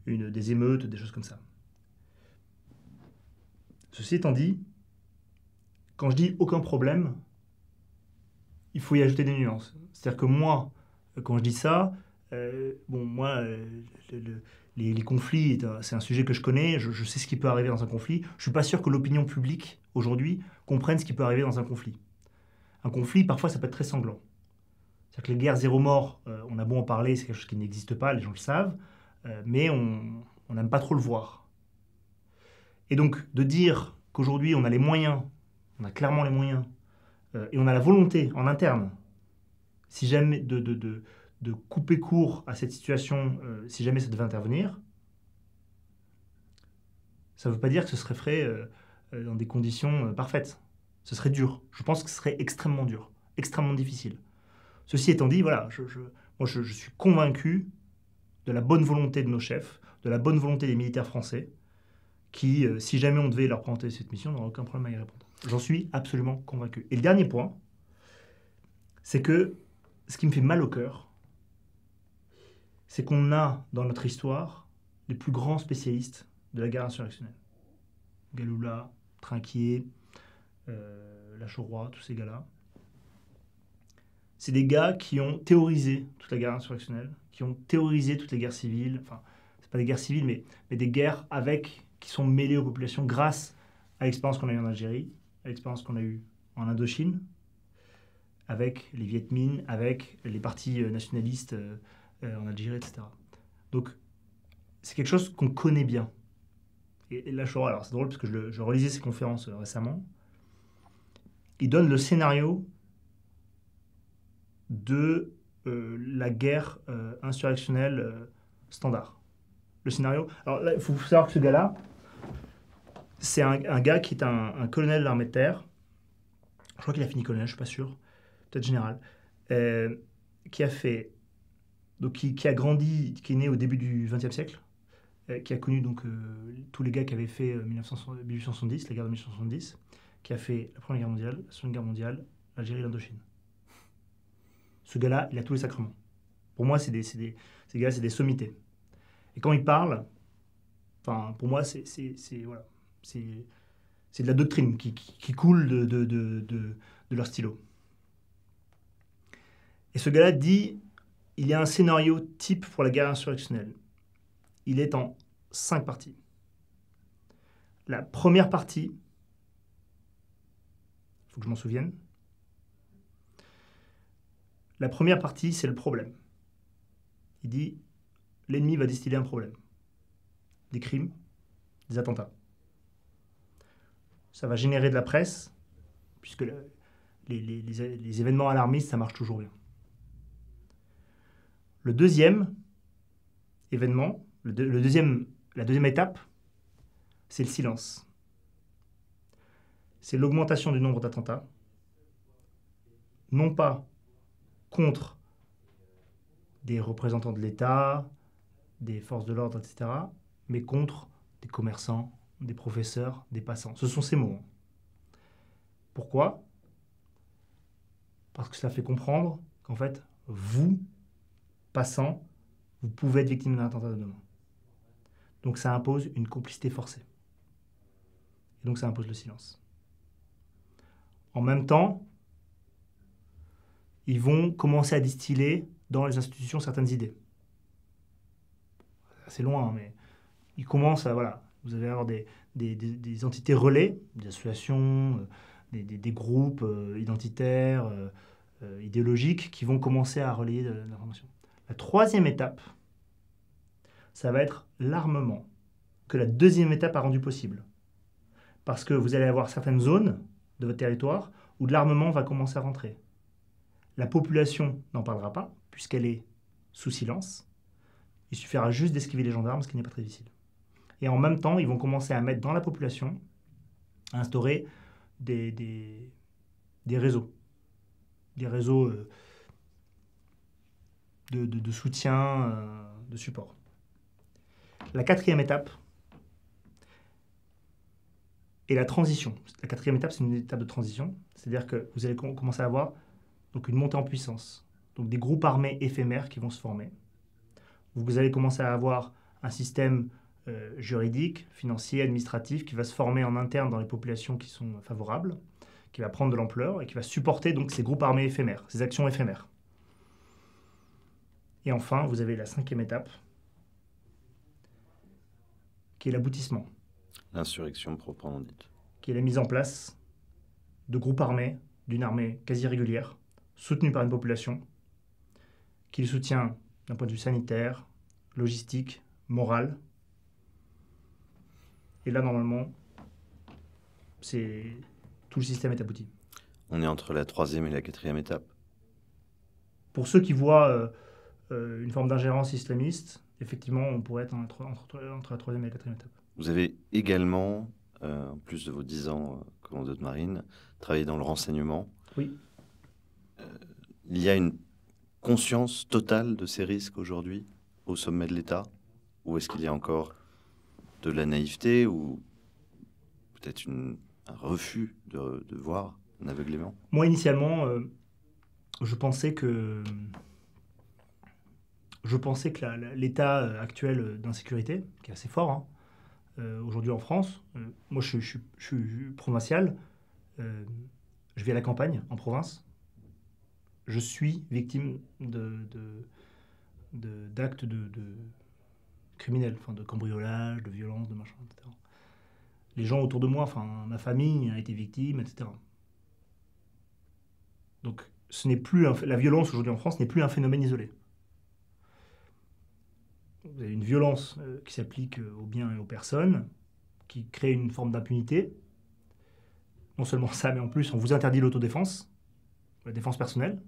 [SPEAKER 2] une, des émeutes, des choses comme ça. Ceci étant dit, quand je dis aucun problème, il faut y ajouter des nuances. C'est-à-dire que moi, quand je dis ça, euh, bon, moi, euh, les, conflits, c'est un sujet que je connais, je, sais ce qui peut arriver dans un conflit. Je ne suis pas sûr que l'opinion publique, aujourd'hui, comprenne ce qui peut arriver dans un conflit. Un conflit, parfois, ça peut être très sanglant. C'est-à-dire que les guerres zéro mort, euh, on a beau en parler, c'est quelque chose qui n'existe pas, les gens le savent, mais on n'aime pas trop le voir. Et donc de dire qu'aujourd'hui on a les moyens, on a clairement les moyens, euh, et on a la volonté en interne, si jamais de, couper court à cette situation, euh, si jamais ça devait intervenir, ça ne veut pas dire que ce serait fait euh, dans des conditions parfaites. Ce serait dur. Je pense que ce serait extrêmement dur, extrêmement difficile. Ceci étant dit, voilà, moi je suis convaincu de la bonne volonté de nos chefs, de la bonne volonté des militaires français, qui, euh, si jamais on devait leur présenter cette mission, n'auraient aucun problème à y répondre. J'en suis absolument convaincu. Et le dernier point, c'est que ce qui me fait mal au cœur, c'est qu'on a dans notre histoire les plus grands spécialistes de la guerre insurrectionnelle. Galoula, Trinquier, euh, tous ces gars-là. C'est des gars qui ont théorisé toute la guerre insurrectionnelle, qui ont théorisé toutes les guerres civiles, enfin, c'est pas des guerres civiles, mais, mais des guerres avec qui sont mêlés aux populations grâce à l'expérience qu'on a eue en Algérie, à l'expérience qu'on a eue en Indochine, avec les Viet Minh, avec les partis euh, nationalistes euh, euh, en Algérie, etc. Donc, c'est quelque chose qu'on connaît bien. Et, là, je alors c'est drôle parce que je, relisais ces conférences récemment. Il donne le scénario de la guerre insurrectionnelle standard. Le scénario. Alors il faut savoir que ce gars-là, c'est un, gars qui est un, colonel de l'armée de terre. Je crois qu'il a fini colonel, je suis pas sûr. Peut-être général. Euh, qui a fait. Donc, qui, a grandi, qui est né au début du XXe siècle, euh, qui a connu donc euh, tous les gars qui avaient fait 1870, la guerre de 1870, qui a fait la Première Guerre mondiale, la Seconde Guerre mondiale, l'Algérie, l'Indochine. Ce gars-là, il a tous les sacrements. Pour moi, c'est des, des, ces gars, c'est des sommités. Et quand il parle, enfin, pour moi, c'est, voilà c'est de la doctrine qui, coule de, de, leur stylo. Et ce gars-là dit, il y a un scénario type pour la guerre insurrectionnelle. Il est en cinq parties. La première partie, il faut que je m'en souvienne, la première partie, c'est le problème. Il dit, l'ennemi va distiller un problème. Des crimes, des attentats ça va générer de la presse, puisque les, événements alarmistes, ça marche toujours bien. Le deuxième événement, deuxième, la deuxième étape, c'est le silence. C'est l'augmentation du nombre d'attentats, non pas contre des représentants de l'État, des forces de l'ordre, etc., mais contre des commerçants, des professeurs, des passants. Ce sont ces mots. Hein. Pourquoi Parce que cela fait comprendre qu'en fait, vous, passants, vous pouvez être victime d'un attentat de demain. Donc ça impose une complicité forcée. Et donc ça impose le silence. En même temps, ils vont commencer à distiller dans les institutions certaines idées. C'est loin, hein, mais ils commencent à... Voilà, vous allez avoir des, entités relais, des associations, euh, des, groupes euh, identitaires, euh, idéologiques, qui vont commencer à relayer de, de l'information. La troisième étape, ça va être l'armement, que la deuxième étape a rendu possible. Parce que vous allez avoir certaines zones de votre territoire où de l'armement va commencer à rentrer. La population n'en parlera pas, puisqu'elle est sous silence. Il suffira juste d'esquiver les gendarmes, ce qui n'est pas très difficile. Et en même temps, ils vont commencer à mettre dans la population, à instaurer des, des, réseaux. Des réseaux euh, de, soutien, euh, de support. La quatrième étape est la transition. La quatrième étape, c'est une étape de transition. C'est-à-dire que vous allez commencer à avoir donc, une montée en puissance. Donc des groupes armés éphémères qui vont se former. Vous allez commencer à avoir un système euh, juridique, financier, administratif, qui va se former en interne dans les populations qui sont favorables, qui va prendre de l'ampleur et qui va supporter donc ces groupes armés éphémères, ces actions éphémères. Et enfin, vous avez la cinquième étape, qui est l'aboutissement.
[SPEAKER 1] L'insurrection proprement dite.
[SPEAKER 2] Qui est la mise en place de groupes armés, d'une armée quasi régulière, soutenue par une population, qui le soutient d'un point de vue sanitaire, logistique, moral, et là, normalement, c'est tout le système est abouti.
[SPEAKER 1] On est entre la troisième et la quatrième étape.
[SPEAKER 2] Pour ceux qui voient euh, euh, une forme d'ingérence islamiste, effectivement, on pourrait être entre, la troisième et la quatrième étape.
[SPEAKER 1] Vous avez également, euh, en plus de vos dix ans comme de marine, travaillé dans le renseignement. Oui. il y a une conscience totale de ces risques aujourd'hui au sommet de l'État Ou est-ce qu'il y a encore de la naïveté ou peut-être un refus de, voir un aveuglément
[SPEAKER 2] Moi, initialement, euh, je pensais que. Je pensais que l'état euh, actuel euh, d'insécurité, qui est assez fort hein, aujourd'hui en France, moi je, suis provincial, je vis à la campagne, en province, je suis victime d'actes de criminels, enfin, de cambriolage, de violence, de machin, etc. Les gens autour de moi, enfin, ma famille a été victime, etc. Donc, ce n'est plus la violence aujourd'hui en France n'est plus un phénomène isolé. Vous avez une violence euh, qui s'applique euh, aux biens et aux personnes, qui crée une forme d'impunité. Non seulement ça, mais en plus, on vous interdit l'autodéfense, la défense personnelle.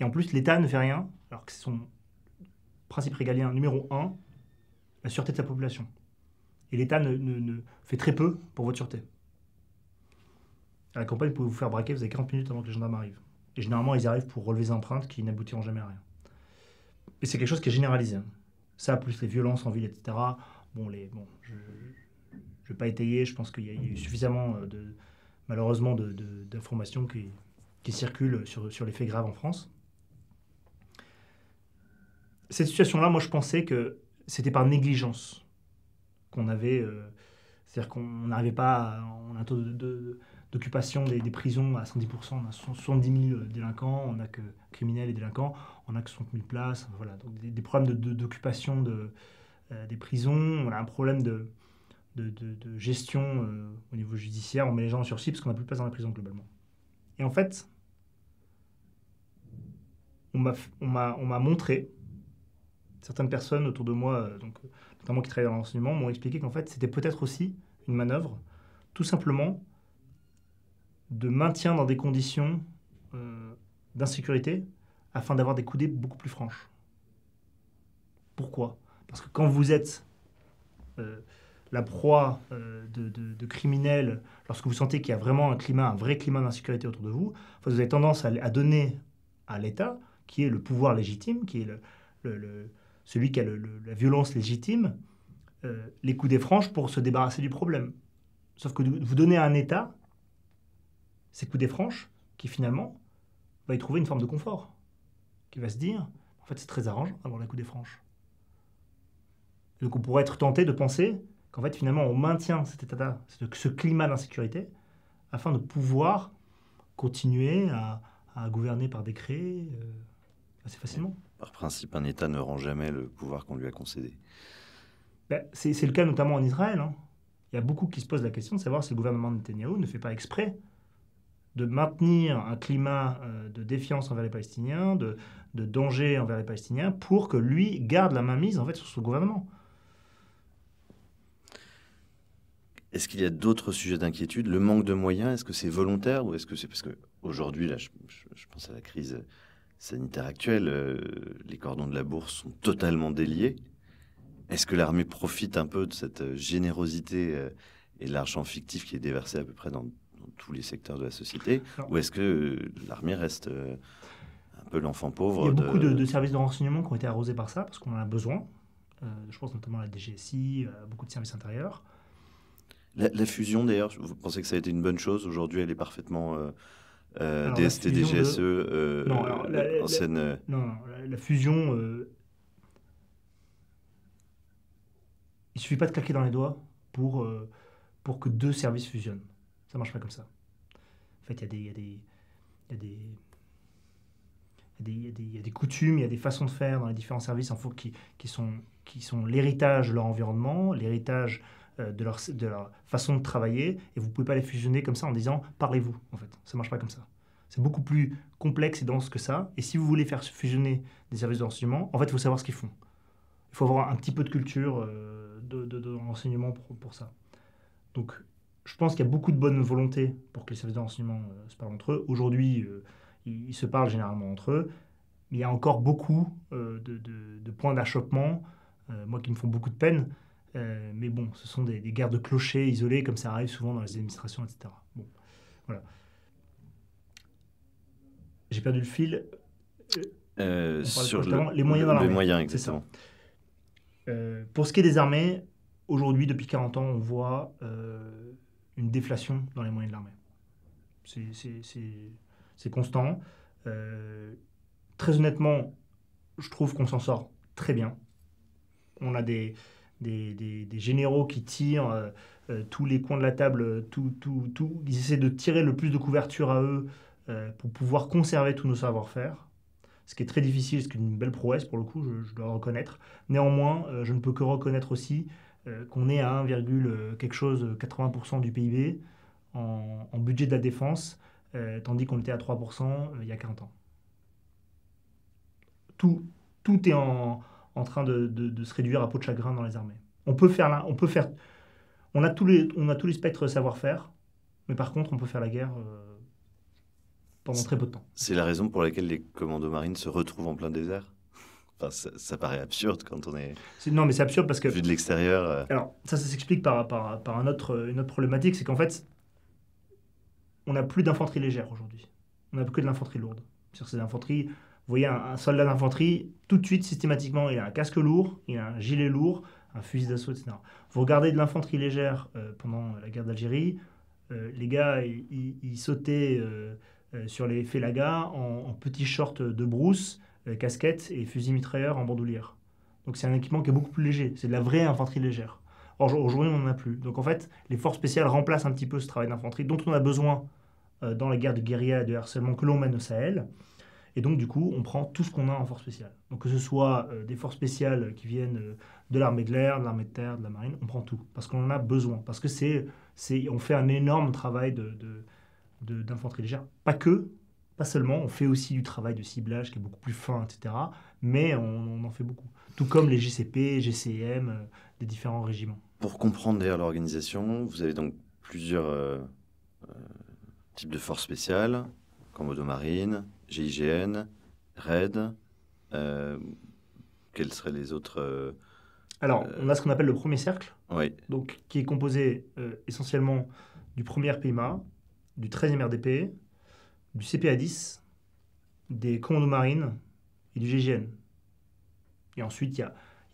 [SPEAKER 2] Et en plus, l'État ne fait rien, alors que c'est son principe régalien numéro un, la sûreté de sa population. Et l'État ne, fait très peu pour votre sûreté. À la campagne, vous pouvez vous faire braquer, vous avez 40 minutes avant que les gendarmes arrivent. Et généralement, ils arrivent pour relever des empreintes qui n'aboutiront jamais à rien. Et c'est quelque chose qui est généralisé. Ça, plus les violences en ville, etc. Bon, les, bon je ne vais pas étayer, je pense qu'il y, a eu suffisamment, euh, de, malheureusement, d'informations de, qui, circulent sur, sur les faits graves en France. Cette situation-là, moi, je pensais que c'était par négligence qu'on avait. Euh, c'est-à-dire qu'on n'arrivait pas. À, on un taux de, d'occupation des, prisons à 110%. On a 70 000 euh, délinquants, on n'a que criminels et délinquants, on n'a que 60 000 places. Voilà. Donc des, problèmes de, d'occupation de, euh, des prisons, on a un problème de, gestion au niveau judiciaire. On met les gens en sursis parce qu'on n'a plus de place dans la prison globalement. Et en fait, on m'a, on m'a montré certaines personnes autour de moi, euh, euh, notamment qui travaillent dans l'enseignement, m'ont expliqué qu'en fait, c'était peut-être aussi une manœuvre, tout simplement, de maintien dans des conditions euh, d'insécurité afin d'avoir des coudées beaucoup plus franches. Pourquoi Parce que quand vous êtes la proie de, criminels, lorsque vous sentez qu'il y a vraiment un climat, un vrai climat d'insécurité autour de vous, vous avez tendance à, donner à l'État, qui est le pouvoir légitime, qui est le, celui qui a la violence légitime, euh, les coups des franges pour se débarrasser du problème. Sauf que vous donnez à un État ces coups des franches qui finalement va y trouver une forme de confort, qui va se dire, en fait c'est très arrangeant d'avoir les coups des franches. donc on pourrait être tenté de penser qu'en fait finalement on maintient cet état, là ce climat d'insécurité afin de pouvoir continuer à, gouverner par décret euh, assez facilement
[SPEAKER 1] par principe, un État ne rend jamais le pouvoir qu'on lui a concédé.
[SPEAKER 2] Ben, c'est le cas notamment en Israël. Hein. Il y a beaucoup qui se posent la question de savoir si le gouvernement de Netanyahou ne fait pas exprès de maintenir un climat euh, de défiance envers les Palestiniens, de, danger envers les Palestiniens, pour que lui garde la mainmise en fait sur ce gouvernement.
[SPEAKER 1] Est-ce qu'il y a d'autres sujets d'inquiétude Le manque de moyens, est-ce que c'est volontaire ou est-ce que c'est parce que aujourd'hui, là, je, pense à la crise sanitaire actuel, euh, les cordons de la bourse sont totalement déliés. Est-ce que l'armée profite un peu de cette euh, générosité euh, et de l'argent fictif qui est déversé à peu près dans, tous les secteurs de la société Ou est-ce que l'armée reste un peu l'enfant pauvre Il y a de... beaucoup de,
[SPEAKER 2] services de renseignement qui ont été arrosés par ça parce qu'on en a besoin. je pense notamment à la DGSI, beaucoup de services intérieurs.
[SPEAKER 1] La, la fusion, d'ailleurs, vous pensez que ça a été une bonne chose Aujourd'hui, elle est parfaitement euh, DST, DGSE, e, euh, la, ancienne... Euh,
[SPEAKER 2] non, la fusion... Euh, il suffit pas de claquer dans les doigts pour, pour que deux services fusionnent. Ça marche pas comme ça. En fait, il y a des... Y a des, y a des il y, y, a des coutumes, il y a des façons de faire dans les différents services en qui, qui sont, qui sont l'héritage de leur environnement, l'héritage euh, de leur, façon de travailler, et vous pouvez pas les fusionner comme ça en disant parlez-vous, en fait. Ça marche pas comme ça. C'est beaucoup plus complexe et dense que ça. Et si vous voulez faire fusionner des services d'enseignement, en fait, il faut savoir ce qu'ils font. Il faut avoir un petit peu de culture euh, de, l'enseignement pour, ça. Donc, je pense qu'il y a beaucoup de bonne volonté pour que les services d'enseignement euh, se parlent entre eux. Aujourd'hui, ils, se parlent généralement entre eux. Mais il y a encore beaucoup de, points d'achoppement, moi qui me font beaucoup de peine. Euh, mais bon, ce sont des, des, guerres de clochers isolées, comme ça arrive souvent dans les administrations, etc. Bon, voilà. J'ai perdu le
[SPEAKER 1] fil. Euh, sur les moyens l'armée. Ça.
[SPEAKER 2] Euh, pour ce qui est des armées, aujourd'hui, depuis 40 ans, on voit une déflation dans les moyens de l'armée. C'est constant. très honnêtement, je trouve qu'on s'en sort très bien. On a des, des, des, généraux qui tirent euh, euh, tous les coins de la table, tout, Ils essaient de tirer le plus de couverture à eux euh, pour pouvoir conserver tous nos savoir-faire. Ce qui est très difficile, ce qui est une belle prouesse pour le coup, je, dois reconnaître. Néanmoins, je ne peux que reconnaître aussi qu'on est à 1, quelque chose, 80% du PIB en, budget de la défense, tandis qu'on était à 3% il y a 40 ans. Tout, tout est en, en train de, se réduire à peau de chagrin dans les armées. On peut faire, on peut faire, on a tous les, on a tous les spectres savoir-faire, mais par contre, on peut faire la guerre euh,
[SPEAKER 1] pendant très peu de temps. C'est la raison pour laquelle les commandos marines se retrouvent en plein désert. Enfin, ça, paraît absurde quand on est. non, mais c'est absurde parce que. Vu de l'extérieur. Euh.
[SPEAKER 2] Alors, ça, ça s'explique par, un autre, une autre problématique, c'est qu'en fait, on n'a plus d'infanterie légère aujourd'hui. On n'a plus que de l'infanterie lourde. C'est-à-dire que vous voyez un, soldat d'infanterie, tout de suite, systématiquement, il a un casque lourd, il a un gilet lourd, un fusil d'assaut, etc. Vous regardez de l'infanterie légère euh, pendant la guerre d'Algérie, euh, les gars, ils sautaient euh, sur les félagas en, petits shorts de brousse, casquette et fusil mitrailleur en bandoulière. Donc c'est un équipement qui est beaucoup plus léger, c'est de la vraie infanterie légère. aujourd'hui, on n'en a plus. Donc en fait, les forces spéciales remplacent un petit peu ce travail d'infanterie dont on a besoin dans la guerre de guérilla et de harcèlement que l'on mène au Sahel. Et donc, du coup, on prend tout ce qu'on a en force spéciale. Donc, que ce soit euh, des forces spéciales qui viennent euh, de l'armée de l'air, de l'armée de terre, de la marine, on prend tout. Parce qu'on en a besoin. Parce que c'est, c'est, on fait un énorme travail de, d'infanterie légère. Pas que, pas seulement, on fait aussi du travail de ciblage qui est beaucoup plus fin, etc. Mais on, en fait beaucoup. Tout comme les GCP, GCM, euh, des différents régiments.
[SPEAKER 1] Pour comprendre d'ailleurs l'organisation, vous avez donc plusieurs types de forces spéciales, comme marine GIGN, RAID. Euh, quels seraient les autres euh,
[SPEAKER 2] Alors, on a ce qu'on appelle le premier cercle, donc, qui est composé euh, essentiellement du premier PMA, du 13e RDP, du CPA10, des commandos marines et du GIGN. Et ensuite, il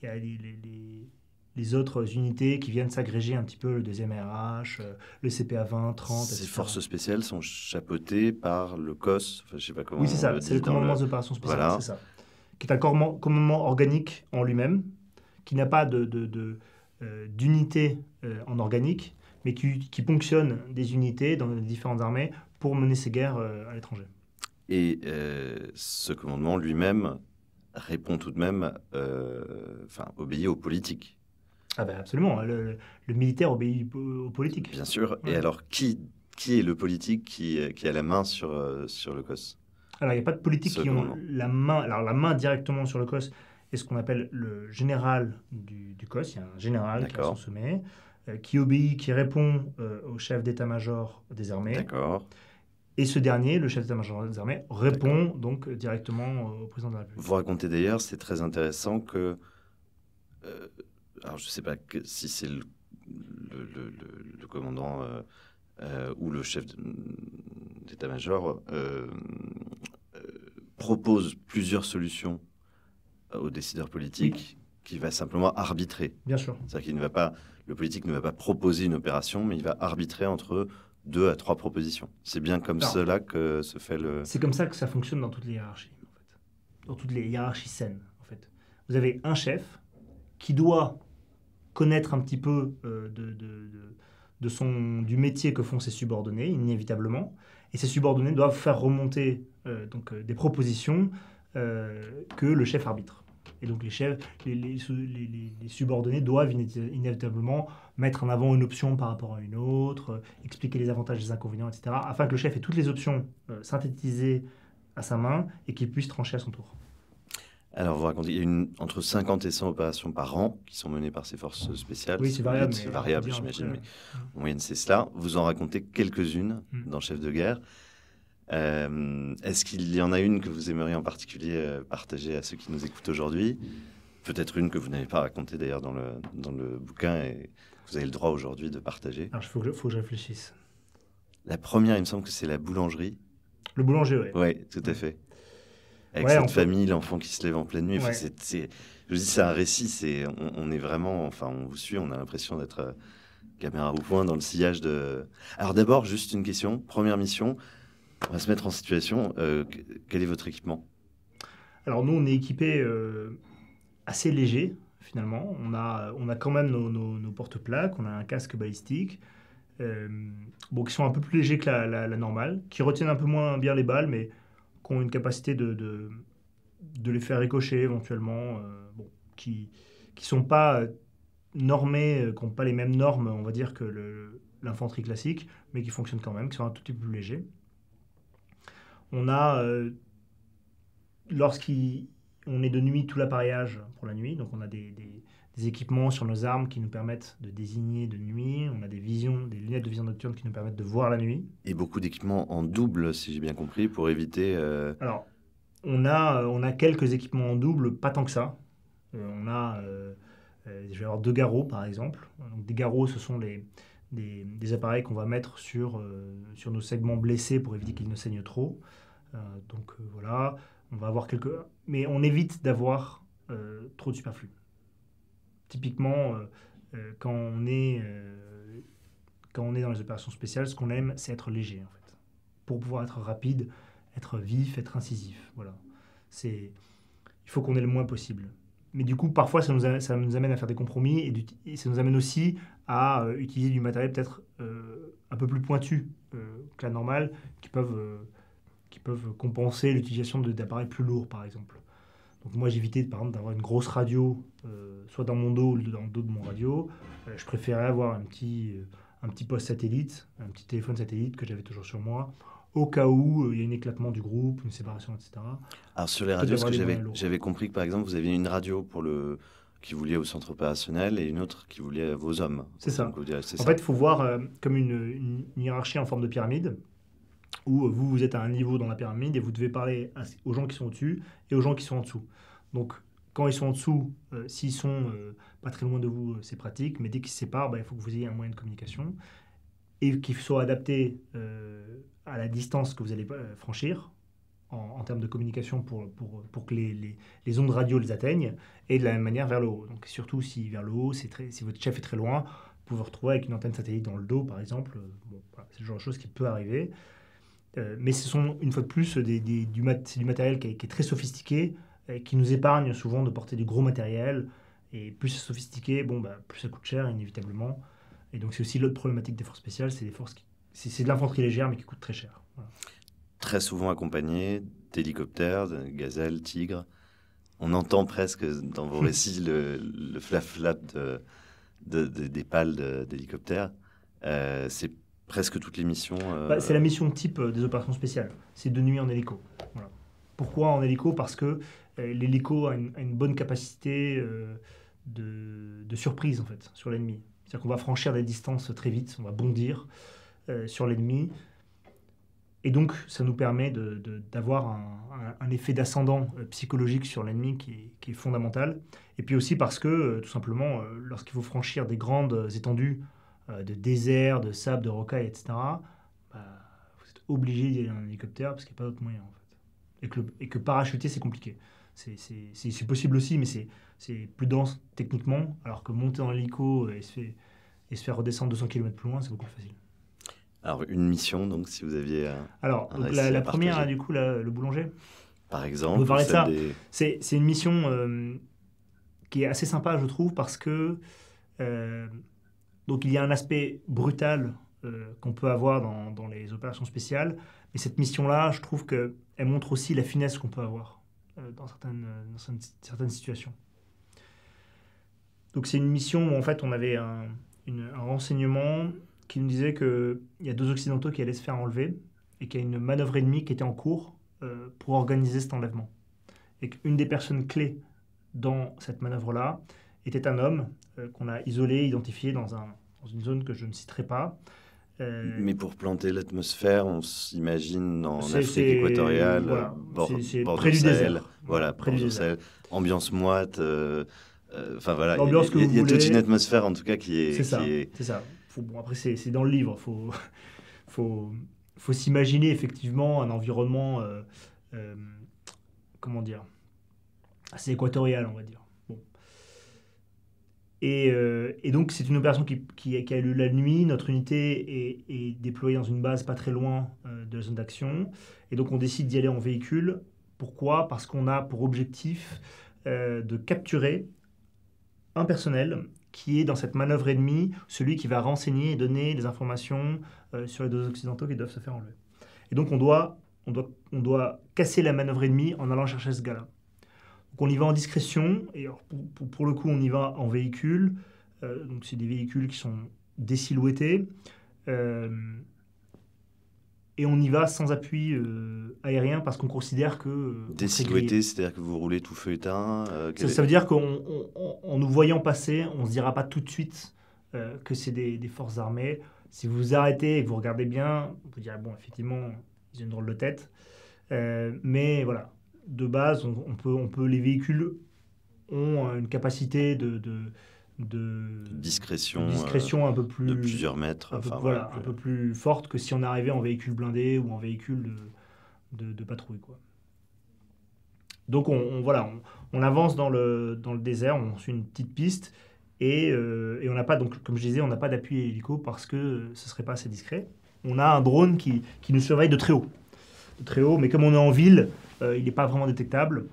[SPEAKER 2] y a, les les autres unités qui viennent s'agréger un petit peu, le 2e RH, euh, le CPA 20, 30, Ces forces
[SPEAKER 1] spéciales sont chapeautées par le COS, enfin, je sais pas comment Oui, c'est ça, c'est le commandement des opérations spéciales, c'est ça.
[SPEAKER 2] Qui est un commandement organique en lui-même, qui n'a pas de, euh, d'unité euh, en organique, mais qui, qui, ponctionne des unités dans les différentes armées pour mener ces guerres à l'étranger.
[SPEAKER 1] Et ce commandement lui-même répond tout de même, enfin, obéit aux politiques
[SPEAKER 2] ah bah, absolument, hein, le, militaire obéit aux politiques. Bien sûr, et alors
[SPEAKER 1] qui, qui est le politique qui, qui a la main sur, euh, sur le COS
[SPEAKER 2] Alors il n'y a pas de politique qui a la main, alors, la main directement sur le COS est ce qu'on appelle le général du, du, COS, il y a un général qui a son sommet, euh, qui obéit, qui répond euh, au chef d'état-major des armées. D'accord. Et ce dernier, le chef d'état-major des armées, répond donc directement au président de la République.
[SPEAKER 1] Vous racontez d'ailleurs, c'est très intéressant que alors je ne sais pas que, si c'est le, commandant euh, euh, ou le chef d'état-major euh, propose plusieurs solutions aux décideurs politiques qui va simplement arbitrer. Bien sûr. C'est-à-dire ne va pas, le politique ne va pas proposer une opération, mais il va arbitrer entre deux à trois propositions. C'est bien comme cela que se fait le. C'est comme
[SPEAKER 2] ça que ça fonctionne dans toutes les hiérarchies, en fait. dans toutes les hiérarchies saines, en fait. Vous avez un chef qui doit connaître un petit peu euh, de, son, du métier que font ses subordonnés, inévitablement. Et ses subordonnés doivent faire remonter euh, donc, euh, des propositions que le chef arbitre. Et donc les chefs, les, subordonnés doivent inévitablement mettre en avant une option par rapport à une autre, expliquer les avantages et les inconvénients, etc., afin que le chef ait toutes les options synthétisées à sa main et qu'il puisse trancher à son tour.
[SPEAKER 1] Alors, vous racontez, il y a entre 50 et 100 opérations par an qui sont menées par ces forces spéciales. Oui, c'est variable. C'est variable, j'imagine, mais en moyenne, c'est cela. Vous en racontez quelques-unes hmm. dans Chef de guerre. Euh, est-ce qu'il y en a une que vous aimeriez en particulier euh, partager à ceux qui nous écoutent aujourd'hui Peut-être une que vous n'avez pas racontée d'ailleurs dans le, dans le bouquin et que vous avez le droit aujourd'hui de partager.
[SPEAKER 2] Alors, il faut, faut, que je réfléchisse.
[SPEAKER 1] La première, il me semble que c'est la boulangerie. Le boulanger, oui. Oui, tout à fait
[SPEAKER 2] avec cette famille,
[SPEAKER 1] l'enfant qui se lève en pleine nuit. je vous dis, c'est un récit. C'est, on, est vraiment, enfin, on vous suit, on a l'impression d'être euh, caméra au point dans le sillage de. Alors d'abord, juste une question. Première mission, on va se mettre en situation. Euh, quel est votre équipement
[SPEAKER 2] Alors nous, on est équipé euh, assez léger finalement. On a, on a quand même nos, porte-plaques, on a un casque balistique. bon, qui sont un peu plus légers que la normale, qui retiennent un peu moins bien les balles, mais qui ont une capacité de, de, les faire écocher éventuellement, euh, qui sont pas normés, euh, qui n'ont pas les mêmes normes, on va dire, que l'infanterie classique, mais qui fonctionnent quand même, qui sont un tout petit peu plus légers. On a, euh, lorsqu'on est de nuit, tout l'appareillage pour la nuit, donc on a des, des équipements sur nos armes qui nous permettent de désigner de nuit. On a des visions, des lunettes de vision nocturne qui nous permettent
[SPEAKER 1] de voir la nuit. Et beaucoup d'équipements en double, si j'ai bien compris, pour éviter. Euh, Alors,
[SPEAKER 2] on a, euh, on a quelques équipements en double, pas tant que ça. Euh, on a, je vais avoir deux garrots par exemple. Donc, des garrots, ce sont les, des, des appareils qu'on va mettre sur, sur nos segments blessés pour éviter qu'ils ne saignent trop. donc voilà, on va avoir quelques. Mais on évite d'avoir trop de superflu. Typiquement, euh, euh, quand, on est, euh, quand on est dans les opérations spéciales, ce qu'on aime, c'est être léger, en fait. Pour pouvoir être rapide, être vif, être incisif. Voilà. C'est, il faut qu'on ait le moins possible. Mais du coup, parfois, ça nous, ça nous amène à faire des compromis et, ça nous amène aussi à utiliser du matériel peut-être un peu plus pointu que la normale, qui peuvent, qui peuvent compenser l'utilisation d'appareils plus lourds, par exemple moi j'évitais par exemple d'avoir une grosse radio, euh, soit dans mon dos ou dans le dos de mon radio. Euh, je préférais avoir un petit, euh, un petit poste satellite, un petit téléphone satellite que j'avais toujours sur moi, au cas où il y a un éclatement du groupe, une séparation, etc.
[SPEAKER 1] Alors sur les radios, j'avais compris que par exemple vous aviez une radio pour le qui vous liait au centre opérationnel et une autre qui vous liait à vos hommes. C'est ça. en fait, il faut
[SPEAKER 2] voir comme une, une, hiérarchie en forme de pyramide où vous, vous êtes à un niveau dans la pyramide et vous devez parler aux gens qui sont au-dessus et aux gens qui sont en dessous. Donc, quand ils sont en dessous, s'ils euh, s'ils sont euh, pas très loin de vous, euh, c'est pratique, mais dès qu'ils se séparent, bah, il faut que vous ayez un moyen de communication et qu'il soit adapté à la distance que vous allez franchir en, termes de communication pour, pour, pour que les, les, ondes radio les atteignent, et de la même manière vers le haut. Donc surtout si vers le haut, c'est très, si votre chef est très loin, vous pouvez vous retrouver avec une antenne satellite dans le dos, par exemple. Bon, c'est le genre de choses qui peut arriver. Euh, mais ce sont, une fois de plus, du, du, matériel qui est, très sophistiqué, et euh, qui nous épargne souvent de porter du gros matériel. Et plus c'est sophistiqué, bon, bah, plus ça coûte cher, inévitablement. Et donc, c'est aussi l'autre problématique des forces spéciales, c'est des forces qui... C'est de l'infanterie légère, mais qui coûte très cher.
[SPEAKER 1] Très souvent accompagné d'hélicoptères, gazelles, tigres. On entend presque dans vos <laughs> récits le, flap-flap des pales d'hélicoptères. Euh, c'est presque toutes les missions. Euh, bah, c'est la mission
[SPEAKER 2] type euh, des opérations spéciales. C'est de nuit en hélico. Pourquoi en hélico Parce que euh, l'hélico a, une bonne capacité de, surprise en fait sur l'ennemi. C'est-à-dire qu'on va franchir des distances très vite, on va bondir sur l'ennemi. Et donc, ça nous permet d'avoir un, effet d'ascendant psychologique sur l'ennemi qui, qui, est fondamental. Et puis aussi parce que, tout simplement, lorsqu'il faut franchir des grandes étendues euh, de désert, de sable, de rocaille, etc., bah, vous êtes obligé d'y aller en hélicoptère parce qu'il n'y a pas d'autre moyen. En fait. et, que parachuter, c'est compliqué. C'est possible aussi, mais c'est plus dense techniquement, alors que monter en hélico et se, faire, redescendre 200 km plus loin, c'est beaucoup plus facile.
[SPEAKER 1] Alors, une mission, donc, si vous aviez. alors, la, première,
[SPEAKER 2] du coup, le boulanger. Par exemple. vous parlez ça. C'est une mission euh, qui est assez sympa, je trouve, parce que. Euh, donc il y a un aspect brutal euh, qu'on peut avoir dans, les opérations spéciales. Mais cette mission-là, je trouve qu'elle montre aussi la finesse qu'on peut avoir euh, dans, euh, certaines, situations. Donc c'est une mission où en fait on avait un, renseignement qui nous disait qu'il y a deux Occidentaux qui allaient se faire enlever et qu'il y a une manœuvre ennemie qui était en cours pour organiser cet enlèvement. Et qu'une des personnes clés dans cette manœuvre-là, était un homme euh, qu'on a isolé, identifié dans, un, dans, une zone que je ne citerai pas. Euh, Mais
[SPEAKER 1] pour planter l'atmosphère, on s'imagine en Afrique équatoriale, euh, près du Voilà, près du ambiance moite. Enfin voilà, il y a, toute une atmosphère en tout cas qui est. C'est ça.
[SPEAKER 2] C'est ça. bon, après, c'est, c'est dans le livre. Faut, <laughs> faut, faut s'imaginer effectivement un environnement, comment dire, assez équatorial, on va dire. Euh, et, donc, c'est une opération qui, qui, qui, a lieu la nuit. Notre unité est, déployée dans une base pas très loin euh, de la zone d'action. Et donc, on décide d'y aller en véhicule. Pourquoi Parce qu'on a pour objectif euh, de capturer un personnel qui est dans cette manœuvre ennemie, celui qui va renseigner et donner des informations sur les deux occidentaux qui doivent se faire enlever. Et donc, on doit, on doit, on doit casser la manœuvre ennemie en allant chercher ce gars-là. Donc on y va en discrétion, et pour, le coup on y va en véhicule, euh, donc c'est des véhicules qui sont désilhouettés, euh, et on y va sans appui euh, aérien parce qu'on considère que... silhouettes
[SPEAKER 1] c'est-à-dire que vous roulez tout feu éteint ça, veut dire
[SPEAKER 2] qu'en nous voyant passer, on ne se dira pas tout de suite que c'est des, forces armées. Si vous vous arrêtez et que vous regardez bien, vous direz, bon, effectivement, ils ont une drôle de tête. mais voilà, de base, on, peut, on peut, les véhicules ont euh, une capacité de, de,
[SPEAKER 1] discrétion, discrétion euh, un peu plus de plusieurs mètres, enfin, voilà,
[SPEAKER 2] un peu plus forte que si on arrivait en véhicule blindé ou en véhicule de, de patrouille, quoi. Donc on, voilà, on, avance dans le, dans le désert, on suit une petite piste euh, et, on n'a pas donc comme je disais, on n'a pas d'appui hélico parce que ce serait pas assez discret. On a un drone qui, qui nous surveille de très haut, de très haut, mais comme on est en ville, euh, il n'est pas vraiment détectable.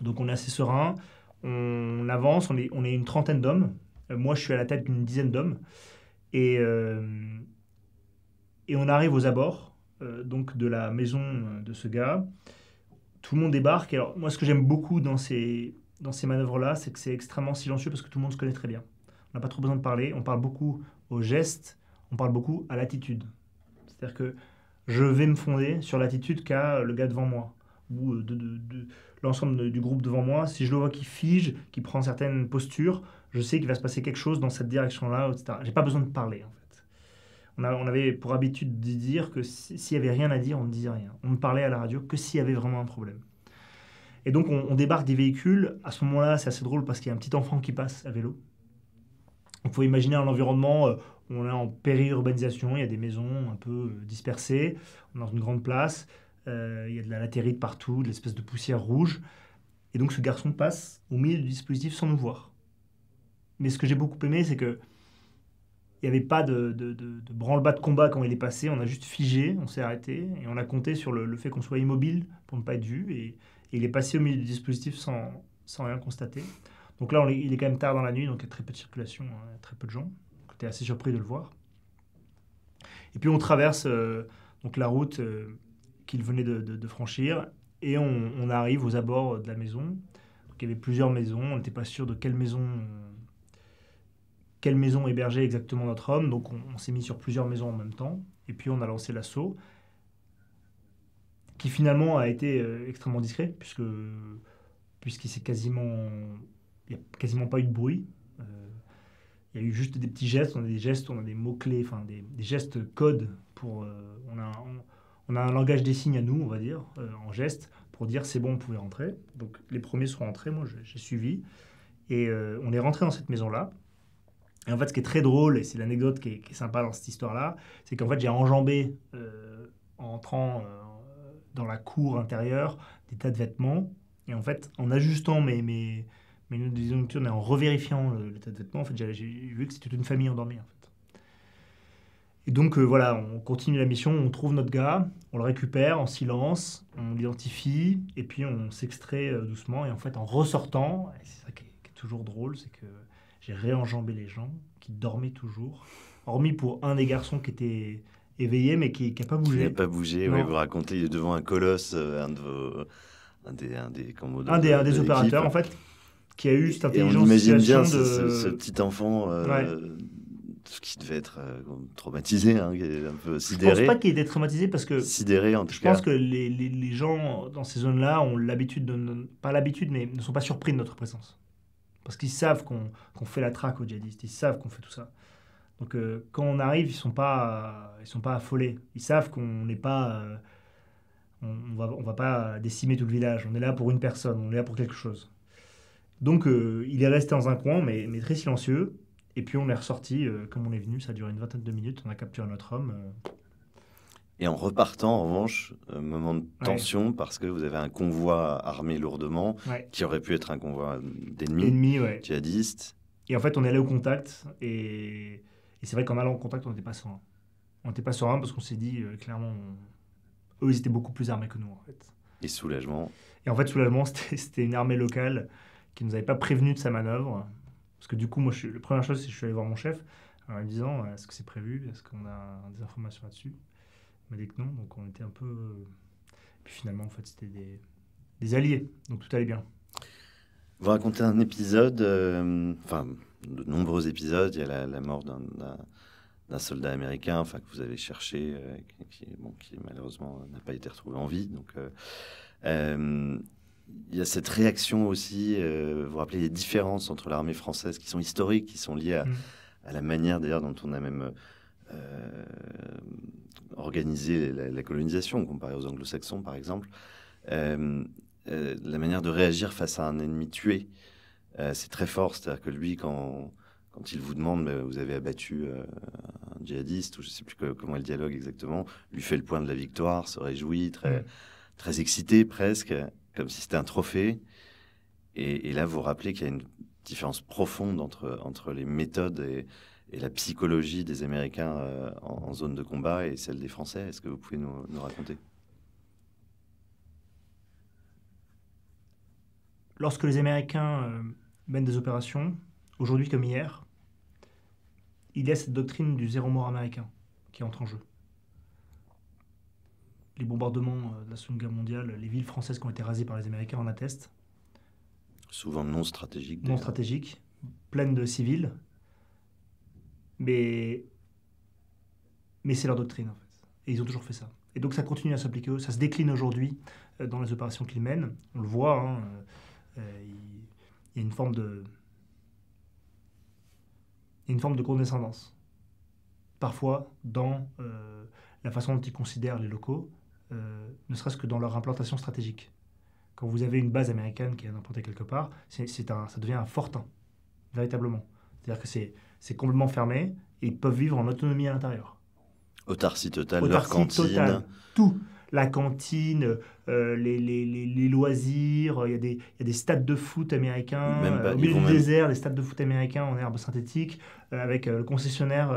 [SPEAKER 2] Donc on est assez serein, on avance, on est, une trentaine d'hommes. Euh, moi, je suis à la tête d'une dizaine d'hommes. Et, euh, on arrive aux abords donc de la maison de ce gars. Tout le monde débarque. Alors, moi, ce que j'aime beaucoup dans ces, dans ces manœuvres-là, c'est que c'est extrêmement silencieux parce que tout le monde se connaît très bien. On n'a pas trop besoin de parler. On parle beaucoup aux gestes, on parle beaucoup à l'attitude. C'est-à-dire que je vais me fonder sur l'attitude qu'a le gars devant moi ou euh, de, l'ensemble du groupe devant moi, si je le vois qui fige, qui prend certaines postures, je sais qu'il va se passer quelque chose dans cette direction-là, etc. J'ai pas besoin de parler, en fait. On, avait pour habitude de dire que s'il y n'y avait rien à dire, on ne disait rien. On ne parlait à la radio que s'il y avait vraiment un problème. Et donc, on, débarque des véhicules. À ce moment-là, c'est assez drôle parce qu'il y a un petit enfant qui passe à vélo. On faut imaginer un environnement euh, où on est en périurbanisation, il y a des maisons un peu euh, dispersées, on est dans une grande place euh, il y a de la latérite partout, de l'espèce de poussière rouge. Et donc ce garçon passe au milieu du dispositif sans nous voir. Mais ce que j'ai beaucoup aimé, c'est que il n'y avait pas de, branle-bas de combat quand il est passé. On a juste figé, on s'est arrêté et on a compté sur le, fait qu'on soit immobile pour ne pas être vu. Et, il est passé au milieu du dispositif sans, sans rien constater. Donc là, il est quand même tard dans la nuit, donc il y a très peu de circulation, hein, très peu de gens. J'étais assez surpris de le voir. Et puis on traverse euh, donc la route. Euh, qu'il venait de, franchir. Et on, arrive aux abords de la maison. Donc, il y avait plusieurs maisons. On n'était pas sûr de quelle maison, quelle maison hébergeait exactement notre homme. Donc on, s'est mis sur plusieurs maisons en même temps. Et puis on a lancé l'assaut, qui finalement a été euh, extrêmement discret, puisque puisqu'il s'est quasiment, il n'y a quasiment pas eu de bruit. Euh, il y a eu juste des petits gestes. On a des gestes, on a des mots clés, enfin des, gestes codes pour. Euh, on a, on a un langage des signes à nous, on va dire, euh, en geste, pour dire c'est bon, on pouvait rentrer. Donc les premiers sont rentrés, moi j'ai suivi. Et euh, on est rentré dans cette maison-là. Et en fait, ce qui est très drôle, et c'est l'anecdote qui, qui, est sympa dans cette histoire-là, c'est qu'en fait, j'ai enjambé, euh, en entrant dans la cour intérieure, des tas de vêtements. Et en fait, en ajustant mes, mes, mes et en revérifiant les tas de vêtements, en fait, j'ai vu que c'était une famille endormie. Et donc euh, voilà, on continue la mission, on trouve notre gars, on le récupère en silence, on l'identifie, et puis on s'extrait euh, doucement. Et en fait, en ressortant, c'est ça qui est, toujours drôle, c'est que j'ai réenjambé les gens qui dormaient toujours, hormis pour un des garçons qui était éveillé, mais qui n'a pas bougé. Il n'a pas bougé, vous
[SPEAKER 1] racontez devant un colosse, euh, un de Un des, un un des, un des opérateurs, en
[SPEAKER 2] fait, qui a eu cette intelligence. Et on imagine bien ce, petit enfant
[SPEAKER 1] qui devait être euh, traumatisé, hein, un peu sidéré. Je pense pas qu'il
[SPEAKER 2] ait été traumatisé parce que. Sidéré en tout je pense que les, gens dans ces zones-là ont l'habitude, pas l'habitude, mais ne sont pas surpris de notre présence. Parce qu'ils savent qu'on fait la traque aux djihadistes, ils savent qu'on fait tout ça. Donc euh, quand on arrive, ils sont pas, sont pas affolés. Ils savent qu'on n'est pas, euh, on, va, pas décimer tout le village. On est là pour une personne, on est là pour quelque chose. Donc il est resté dans un coin, mais très silencieux. Et puis on est ressorti, euh, comme on est venu, ça a duré une vingtaine de minutes, on a capturé notre homme. Euh.
[SPEAKER 1] Et en repartant, en revanche, euh, moment de tension parce que vous avez un convoi armé lourdement qui aurait pu être un convoi d'ennemis djihadistes. Et
[SPEAKER 2] en fait, on est allé au contact et, c'est vrai qu'en allant au contact, on n'était pas serein. On n'était pas serein parce qu'on s'est dit clairement, eux, ils étaient beaucoup plus armés que nous en fait.
[SPEAKER 1] Et soulagement.
[SPEAKER 2] Et en fait, soulagement, <laughs> c'était une armée locale qui nous avait pas prévenu de sa manœuvre parce que du coup, moi, je la première chose, c'est que je suis allé voir mon chef en lui disant euh, est-ce que c'est prévu Est-ce qu'on a des informations là-dessus Il m'a dit que non, donc on était un peu. Et euh, puis finalement, en fait, c'était des, alliés, donc tout allait bien.
[SPEAKER 1] Vous racontez un épisode, euh, enfin, de nombreux épisodes. Il y a la, mort d'un, soldat américain enfin, que vous avez cherché, qui, bon, qui, malheureusement n'a pas été retrouvé en vie. Donc il y a cette réaction aussi, euh, vous vous rappelez les différences entre l'armée française qui sont historiques, qui sont liées à, mm. la manière d'ailleurs dont on a même euh, organisé la, colonisation, comparé aux anglo-saxons par exemple, euh, la manière de réagir face à un ennemi tué, c'est très fort, c'est-à-dire que lui quand, quand il vous demande vous avez abattu un djihadiste, ou je ne sais plus comment il dialogue exactement, lui fait le point de la victoire, se réjouit, très, mm. très excité presque comme si c'était un trophée. Et, là, vous rappelez qu'il y a une différence profonde entre, entre les méthodes et, la psychologie des Américains euh, en, zone de combat et celle des Français. Est-ce que vous pouvez nous, raconter
[SPEAKER 2] Lorsque les Américains euh, mènent des opérations, aujourd'hui comme hier, il y a cette doctrine du zéro mort américain qui entre en jeu les bombardements euh, de la Seconde Guerre mondiale, les villes françaises qui ont été rasées par les Américains en attestent.
[SPEAKER 1] Souvent non stratégiques. Non stratégiques,
[SPEAKER 2] pleines de civils. Mais, mais c'est leur doctrine, en fait. Et ils ont toujours fait ça. Et donc ça continue à s'appliquer eux. Ça se décline aujourd'hui euh, dans les opérations qu'ils mènent. On le voit. Hein, euh, il y a une forme de. une forme de condescendance. Parfois, dans la façon dont ils considèrent les locaux, euh, ne serait-ce que dans leur implantation stratégique. Quand vous avez une base américaine qui est implantée quelque part, c'est un, ça devient un fortin, véritablement. C'est-à-dire que c'est complètement fermé et ils peuvent vivre en autonomie à l'intérieur.
[SPEAKER 1] Autarcie totale, Autarcie leur cantine. Totale,
[SPEAKER 2] tout. La cantine, euh, les, loisirs, il y, a des, stades de foot américains, euh, au milieu du désert, des stades de foot américains en herbe synthétique, avec le concessionnaire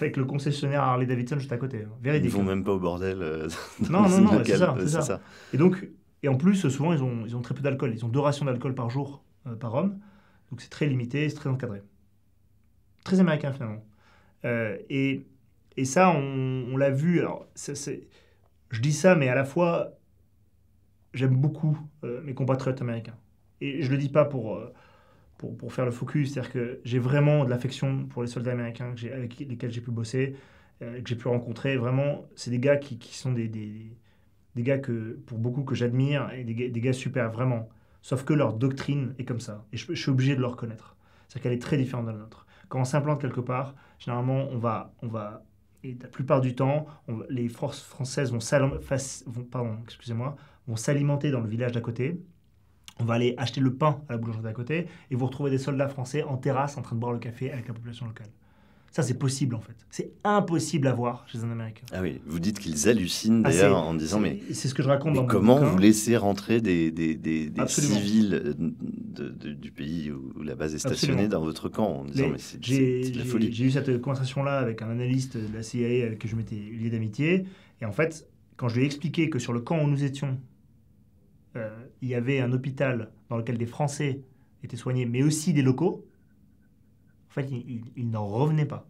[SPEAKER 2] avec le concessionnaire Harley Davidson juste à côté. Hein. Véridique. Ils vont
[SPEAKER 1] hein. même pas au bordel. Euh, <laughs> non, non, non, c'est ça, euh, ça, Et donc, et en
[SPEAKER 2] plus, souvent, ils ont, ils ont très peu d'alcool. Ils ont deux rations d'alcool par jour euh, par homme. Donc, c'est très limité, c'est très encadré. Très américain, finalement. et, et, ça, on, l'a vu. je dis ça, mais à la fois, j'aime beaucoup mes compatriotes américains. Et je le dis pas pour pour, faire le focus. C'est-à-dire que j'ai vraiment de l'affection pour les soldats américains avec lesquels j'ai pu bosser, euh, que j'ai pu rencontrer. Vraiment, c'est des gars qui, sont des, des, gars que, pour beaucoup que j'admire et des, des, gars super, vraiment. Sauf que leur doctrine est comme ça. Et je, suis obligé de le reconnaître. C'est-à-dire qu'elle est très différente de la nôtre. Quand on s'implante quelque part, généralement, on va, on va et la plupart du temps, les forces françaises vont s'alimenter dans le village d'à côté on va aller acheter le pain à la boulangerie d'à côté et vous retrouvez des soldats français en terrasse en train de boire le café avec la population locale. Ça, c'est possible en fait. C'est impossible à voir chez un Américain.
[SPEAKER 1] Ah oui, vous dites qu'ils hallucinent ah, d'ailleurs en disant mais. C'est ce que je raconte. comment vous laissez rentrer des, des, des, civils euh, du pays où la base est stationnée dans votre camp en disant mais, mais c'est de la folie. J'ai
[SPEAKER 2] eu cette conversation là avec un analyste de la CIA avec qui je m'étais lié d'amitié et en fait quand je lui ai expliqué que sur le camp où nous étions euh, il y avait un hôpital dans lequel des Français étaient soignés, mais aussi des locaux, en fait, il, n'en revenait pas.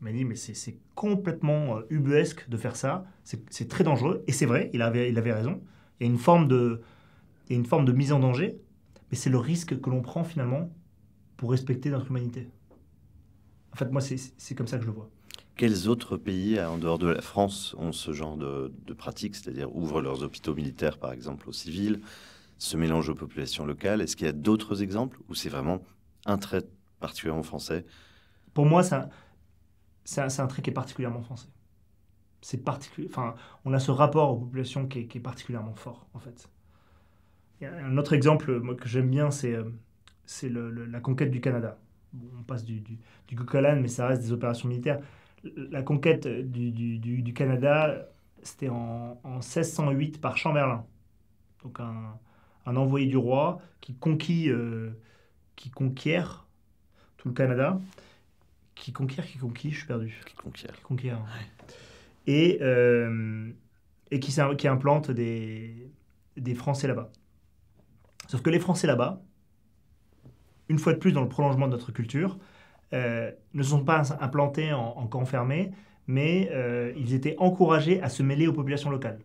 [SPEAKER 2] Il m'a dit, mais c'est complètement euh, ubuesque de faire ça, c'est très dangereux, et c'est vrai, il avait, il avait raison. Il une forme de, il y a une forme de mise en danger, mais c'est le risque que l'on prend finalement pour respecter notre humanité. En fait, moi, c'est comme ça que je le vois.
[SPEAKER 1] Quels autres pays, en dehors de la France, ont ce genre de, de pratiques, c'est-à-dire ouvrent leurs hôpitaux militaires, par exemple, aux civils, se mélangent aux populations locales Est-ce qu'il y a d'autres exemples où c'est vraiment un trait particulièrement français
[SPEAKER 2] Pour moi, c'est un, trait qui est particulièrement français. C'est particulier. enfin, on a ce rapport aux populations qui est, particulièrement fort, en fait. un autre exemple que j'aime bien, c'est euh, la conquête du Canada. on passe du, du, mais ça reste des opérations militaires la conquête du, Canada, c'était en, 1608 par Chamberlain, donc un, envoyé du roi euh, qui conquiert tout le Canada, qui conquiert, qui conquit, je suis perdu. Qui conquiert. Qui conquiert. Hein. Euh, et, qui, qui implante des Français là-bas. Sauf que les Français là-bas, une fois de plus dans le prolongement de notre culture, euh, ne sont pas implantés en, camp fermé, mais euh, ils étaient encouragés à se mêler aux populations locales.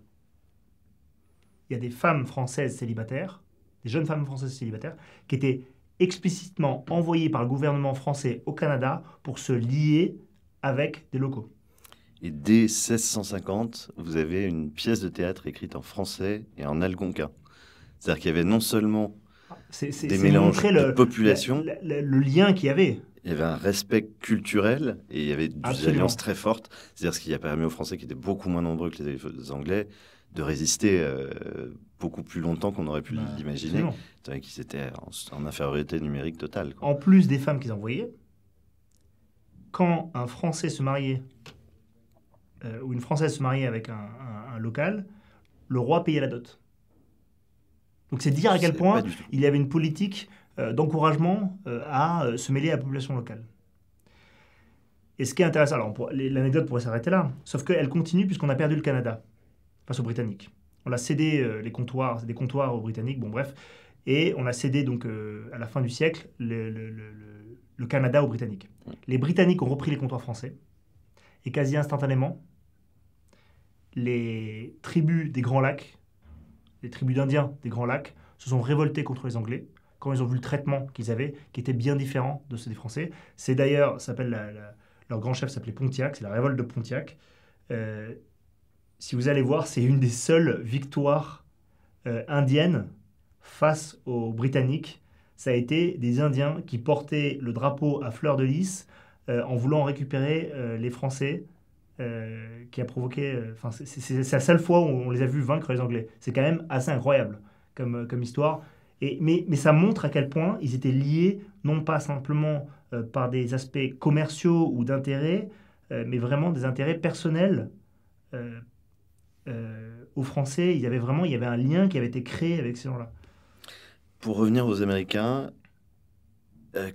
[SPEAKER 2] Il y a des femmes françaises célibataires, des jeunes femmes françaises célibataires, qui étaient explicitement envoyées par le gouvernement français au Canada pour se lier avec des locaux.
[SPEAKER 1] Et dès 1650, vous avez une pièce de théâtre écrite en français et en algonquin. C'est-à-dire qu'il y avait non seulement
[SPEAKER 2] mélanges de populations... le lien qu'il y avait
[SPEAKER 1] il y avait un respect culturel et il y avait des alliances très fortes. C'est-à-dire ce qui a permis aux Français, qui étaient beaucoup moins nombreux que les Anglais, de résister euh, beaucoup plus longtemps qu'on aurait pu cest bah, l'imaginer, étant qu'ils étaient en, infériorité numérique totale. En plus des
[SPEAKER 2] femmes qu'ils envoyaient, quand un Français se mariait, euh, ou une Française se mariait avec un, local, le roi payait la dot. Donc c'est dire à quel point il y avait une politique euh, d'encouragement euh, à euh, se mêler à la population locale. Et ce qui est intéressant, alors pour, l'anecdote pourrait s'arrêter là, sauf qu'elle continue puisqu'on a perdu le Canada face aux Britanniques. On a cédé les comptoirs, des comptoirs aux Britanniques, bon bref, et on a cédé donc à la fin du siècle le, le, Canada aux Britanniques. Les Britanniques ont repris les comptoirs français et quasi instantanément, les tribus des Grands Lacs, les tribus d'Indiens des Grands Lacs, se sont révoltées contre les Anglais quand ils ont vu le traitement qu'ils avaient, qui était bien différent de ceux des Français. C'est d'ailleurs, s'appelle leur grand chef s'appelait Pontiac, c'est la révolte de Pontiac. Euh, si vous allez voir, c'est une des seules victoires euh, indiennes face aux Britanniques. Ça a été des Indiens qui portaient le drapeau à fleur de lys euh, en voulant récupérer les Français. qui a provoqué. Enfin, c'est la seule fois où on les a vus vaincre les Anglais. C'est quand même assez incroyable comme histoire mais, ça montre à quel point ils étaient liés, non pas simplement euh, par des aspects commerciaux ou d'intérêts, euh, mais vraiment des intérêts personnels euh, aux Français. Il y avait vraiment il y avait un lien qui avait été créé avec ces gens-là.
[SPEAKER 1] Pour revenir aux Américains,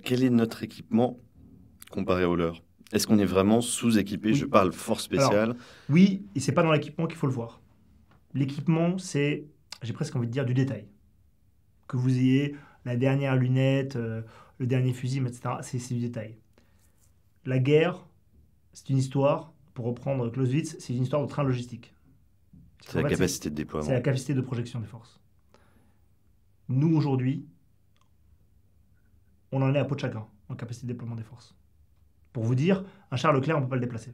[SPEAKER 1] quel est notre équipement comparé au leur Est-ce qu'on est vraiment sous-équipé Je parle fort spécial.
[SPEAKER 2] oui, et c'est pas dans l'équipement qu'il faut le voir. L'équipement, c'est, j'ai presque envie de dire, du détail que vous ayez la dernière lunette, euh, le dernier fusil, etc. C'est du détail. La guerre, c'est une histoire, pour reprendre Clausewitz, c'est une histoire de train logistique.
[SPEAKER 1] C'est la capacité de déploiement. C'est la
[SPEAKER 2] capacité de projection des forces. Nous, aujourd'hui, on en est à peau de chacun en capacité de déploiement des forces. Pour vous dire, un char Leclerc, on ne peut pas le déplacer.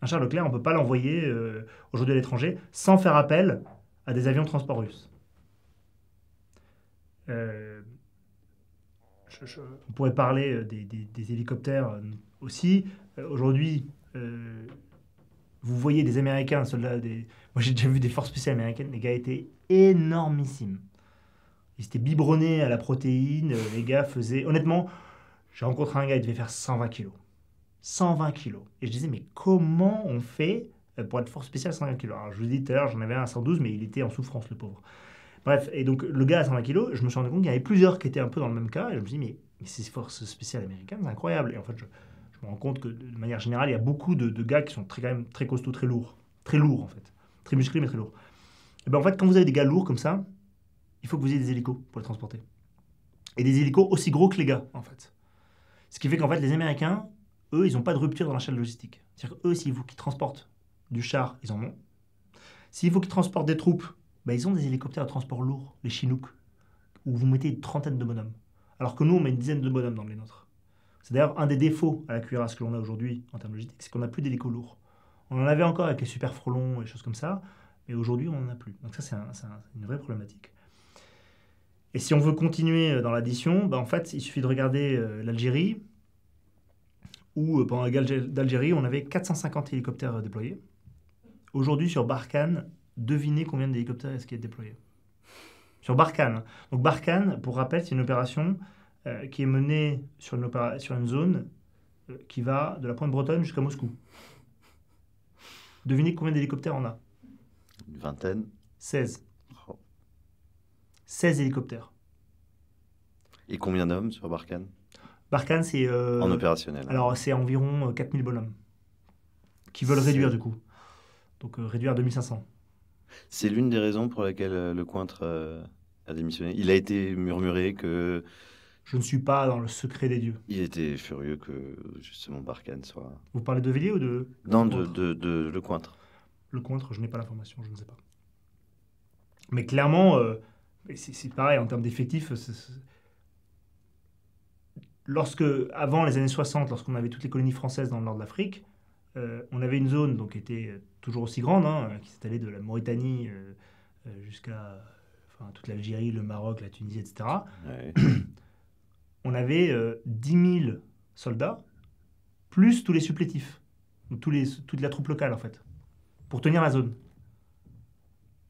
[SPEAKER 2] Un char Leclerc, on ne peut pas l'envoyer euh, aujourd'hui à l'étranger sans faire appel à des avions de transport russes. Euh, on pourrait parler euh, des, hélicoptères euh, aussi. Aujourd'hui, vous voyez des Américains, soldats, des... moi j'ai déjà vu des forces spéciales américaines, les gars étaient énormissimes. Ils étaient biberonnés à la protéine, les gars faisaient... Honnêtement, j'ai rencontré un gars, il devait faire 120 kilos. 120 kilos. Et je disais, mais comment on fait pour être force spéciale 120 kilos Alors je vous dis tout à l'heure, j'en avais un 112, mais il était en souffrance, le pauvre. Bref, et donc le gars à 120 kg, je me suis rendu compte qu'il y avait plusieurs qui étaient un peu dans le même cas, et je me suis dit, mais, ces forces spéciales américaines, c'est incroyable. Et en fait, je, me rends compte que de manière générale, il y a beaucoup de, gars qui sont très, quand même très costauds, très lourds. Très lourds, en fait. Très musclés, mais très lourds. Et bien en fait, quand vous avez des gars lourds comme ça, il faut que vous ayez des hélicos pour les transporter. Et des hélicos aussi gros que les gars, en fait. Ce qui fait qu'en fait, les Américains, eux, ils n'ont pas de rupture dans la chaîne logistique. C'est-à-dire qu'eux, s'il faut qu'ils transportent du char, ils en ont. S'il faut qu'ils transportent des troupes, bah, ils ont des hélicoptères de transport lourd, les Chinook, où vous mettez une trentaine de bonhommes. Alors que nous, on met une dizaine de bonhommes dans les nôtres. C'est d'ailleurs un des défauts à la cuirasse que l'on a aujourd'hui en termes logistiques, c'est qu'on n'a plus d'hélicoptères lourds. On en avait encore avec les super frelons et choses comme ça, mais aujourd'hui, on n'en a plus. Donc ça, c'est une vraie problématique. Et si on veut continuer euh, dans l'addition, bah, en fait, il suffit de regarder euh, l'Algérie, où euh, pendant la guerre d'Algérie, on avait 450 hélicoptères déployés. Aujourd'hui, sur Barkhane, devinez combien d'hélicoptères est-ce qui est déployé Sur Barkhane. Donc Barkhane, pour rappel, c'est une opération euh, qui est menée sur une, zone euh, qui va de la pointe bretonne jusqu'à Moscou. Devinez combien d'hélicoptères on a Une vingtaine. 16. 16 hélicoptères.
[SPEAKER 1] Et combien d'hommes sur Barkhane
[SPEAKER 2] Barkhane, c'est... Euh, en opérationnel. Alors, c'est environ 4000 bonhommes qui veulent réduire du coup. Donc, réduire à 2500.
[SPEAKER 1] C'est l'une des raisons pour laquelle euh, le cointre euh, a démissionné. Il a été murmuré que. Je ne suis pas dans le secret des dieux. Il était furieux que justement Barkhane soit.
[SPEAKER 2] Vous parlez de Villiers ou de. Non, de,
[SPEAKER 1] de, Le Cointre.
[SPEAKER 2] Le Cointre, je n'ai pas l'information, je ne sais pas. Mais clairement, euh, c'est pareil, en termes d'effectifs, lorsque, avant les années 60, lorsqu'on avait toutes les colonies françaises dans le nord de l'Afrique, euh, on avait une zone donc, qui était euh, toujours aussi grande, hein, qui qui allée de la Mauritanie euh, jusqu'à toute l'Algérie, le Maroc, la Tunisie, etc. <clears throat> on avait 10 000 soldats, plus tous les supplétifs, toute la troupe locale en fait, pour tenir la zone.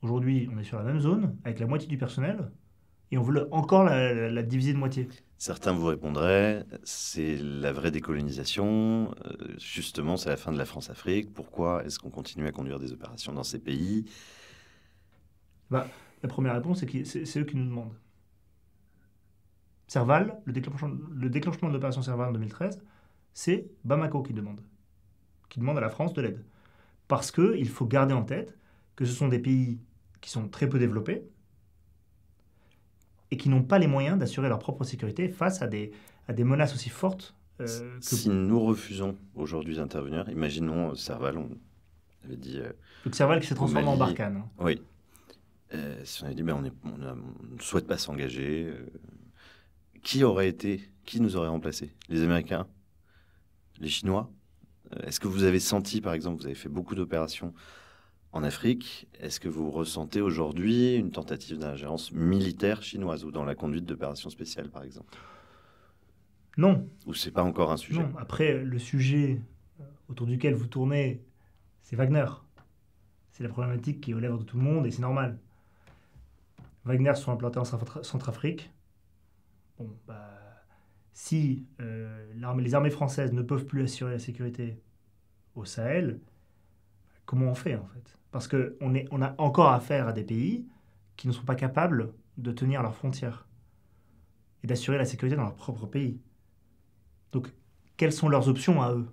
[SPEAKER 2] Aujourd'hui, on est sur la même zone, avec la moitié du personnel, et on veut encore la, la diviser de moitié.
[SPEAKER 1] Certains vous répondraient, c'est la vraie décolonisation, euh, justement c'est la fin de la France-Afrique, pourquoi est-ce qu'on continue à conduire des opérations dans ces pays
[SPEAKER 2] bah, La première réponse, c'est c'est eux qui nous demandent. Serval, le déclenchement, le déclenchement de l'opération Serval en 2013, c'est Bamako qui demande, qui demande à la France de l'aide. Parce qu'il faut garder en tête que ce sont des pays qui sont très peu développés, et qui n'ont pas les moyens d'assurer leur propre sécurité face à des, à des menaces aussi fortes euh, Si
[SPEAKER 1] nous refusons aujourd'hui d'intervenir, imaginons euh, Serval, on avait dit... Euh, Donc Serval qui s'est transformé en Barkhane. Hein. Oui. si on avait dit, ben, on, on, ne souhaite pas s'engager, qui aurait été, qui nous aurait remplacés Les Américains Les Chinois Est-ce que vous avez senti, par exemple, vous avez fait beaucoup d'opérations en Afrique. Est-ce que vous ressentez aujourd'hui une tentative d'ingérence militaire chinoise ou dans la conduite d'opérations spéciales, par exemple Non. Ou c'est pas encore un sujet Non.
[SPEAKER 2] Après, le sujet euh, autour duquel vous tournez, c'est Wagner. C'est la problématique qui est aux lèvres de tout le monde et c'est normal. Wagner sont implantés en Centrafrique. Bon, bah, si euh, les armées françaises ne peuvent plus assurer la sécurité au Sahel, comment on fait en fait Parce qu'on on a encore affaire à des pays qui ne sont pas capables de tenir leurs frontières et d'assurer la sécurité dans leur propre pays. Donc, quelles sont leurs options à eux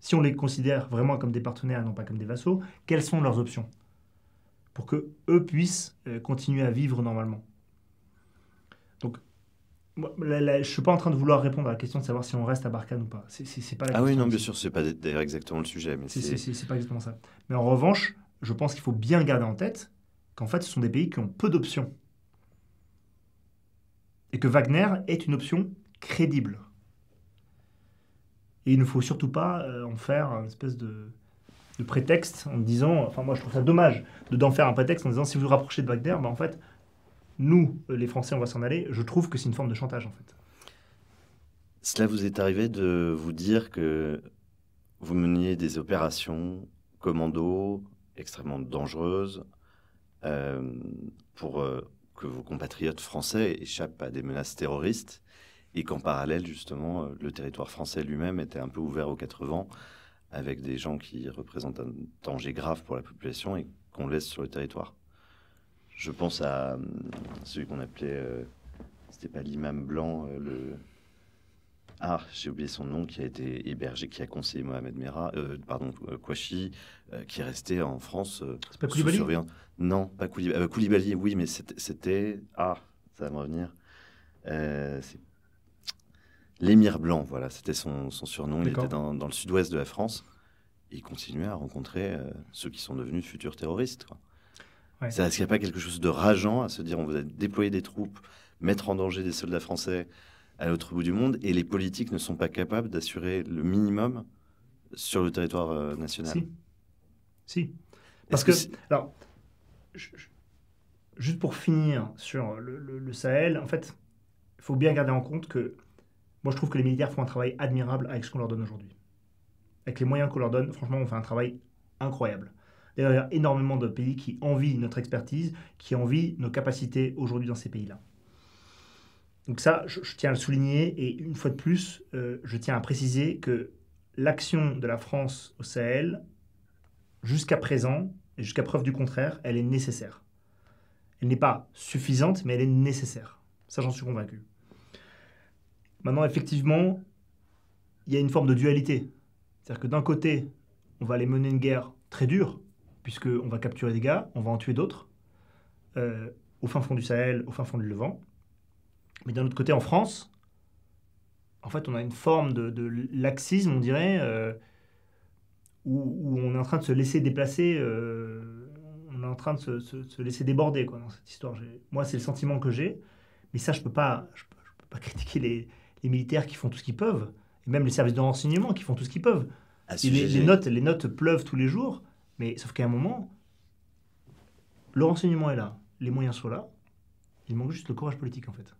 [SPEAKER 2] Si on les considère vraiment comme des partenaires et non pas comme des vassaux, quelles sont leurs options pour que eux puissent euh, continuer à vivre normalement Donc, je ne suis pas en train de vouloir répondre à la question de savoir si on reste à Barkhane ou pas. C'est, pas la ah oui,
[SPEAKER 1] non, bien sûr, c'est pas d'ailleurs exactement le sujet. Mais c'est,
[SPEAKER 2] pas exactement ça. Mais en revanche, je pense qu'il faut bien garder en tête qu'en fait, ce sont des pays qui ont peu d'options. Et que Wagner est une option crédible. Et il ne faut surtout pas euh, en faire une espèce de, de, prétexte en disant, enfin moi je trouve ça dommage d'en faire un prétexte en disant si vous vous rapprochez de Wagner, ben, en fait nous, euh, les Français, on va s'en aller, je trouve que c'est une forme de chantage en fait.
[SPEAKER 1] Cela vous est arrivé de vous dire que vous meniez des opérations commando extrêmement dangereuses euh, pour euh, que vos compatriotes français échappent à des menaces terroristes et qu'en parallèle, justement, le territoire français lui-même était un peu ouvert aux quatre vents avec des gens qui représentent un danger grave pour la population et qu'on laisse sur le territoire je pense à euh, celui qu'on appelait, euh, c'était pas l'imam blanc, euh, le. Ah, j'ai oublié son nom, qui a été hébergé, qui a conseillé Mohamed Mera, pardon, Kouachi, qui est resté en France. c'est pas Koulibaly Non, pas Koulibaly. oui, mais c'était. Ah, ça va me revenir. L'émir blanc, voilà, c'était son, surnom. Il était dans, dans le sud-ouest de la France. Et il continuait à rencontrer ceux qui sont devenus futurs terroristes. Quoi est-ce qu'il n'y a pas quelque chose de rageant à se dire on va déployer des troupes, mettre en danger des soldats français à l'autre bout du monde et les politiques ne sont pas capables d'assurer le minimum sur le territoire euh, national Si. si. Parce que,
[SPEAKER 2] alors, juste pour finir sur le, le Sahel, en fait, il faut bien garder en compte que moi, je trouve que les militaires font un travail admirable avec ce qu'on leur donne aujourd'hui. Avec les moyens qu'on leur donne, franchement, on fait un travail incroyable il y a énormément de pays qui envient notre expertise, qui envient nos capacités aujourd'hui dans ces pays-là. Donc ça, je, tiens à le souligner et une fois de plus, euh, je tiens à préciser que l'action de la France au Sahel, jusqu'à présent, et jusqu'à preuve du contraire, elle est nécessaire. Elle n'est pas suffisante, mais elle est nécessaire. Ça, j'en suis convaincu. Maintenant, effectivement, il y a une forme de dualité. C'est-à-dire que d'un côté, on va aller mener une guerre très dure, puisqu'on va capturer des gars, on va en tuer d'autres, euh, au fin fond du Sahel, au fin fond du Levant. Mais d'un autre côté, en France, en fait, on a une forme de, laxisme, on dirait, euh, où, on est en train de se laisser déplacer, euh, on est en train de se, laisser déborder quoi, dans cette histoire. Moi, c'est le sentiment que j'ai, mais ça, je ne peux, pas, je peux, pas <laughs> critiquer les, militaires qui font tout ce qu'ils peuvent, et même les services de renseignement qui font tout ce qu'ils peuvent. notes, les notes pleuvent tous les jours. Mais sauf qu'à un moment, le renseignement est là, les moyens sont là, il manque juste le courage politique en fait.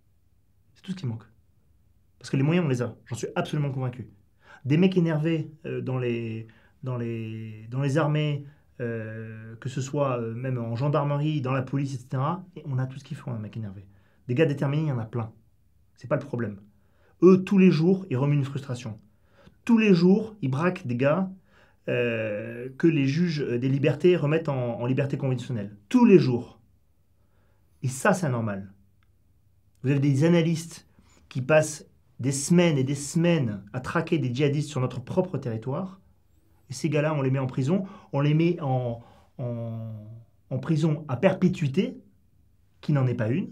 [SPEAKER 2] C'est tout ce qui manque. Parce que les moyens, on les a, j'en suis absolument convaincu. Des mecs énervés euh, dans, les, dans, les, dans les armées, euh, que ce soit euh, même en gendarmerie, dans la police, etc., et on a tout ce qu'il faut, un mec énervé. Des gars déterminés, il y en a plein. C'est pas le problème. Eux, tous les jours, ils remuent une frustration. Tous les jours, ils braquent des gars euh, que les juges des libertés remettent en, liberté conventionnelle, tous les jours. Et ça, c'est anormal. Vous avez des analystes qui passent des semaines et des semaines à traquer des djihadistes sur notre propre territoire. Et ces gars-là, on les met en prison, on les met en, en prison à perpétuité, qui n'en est pas une,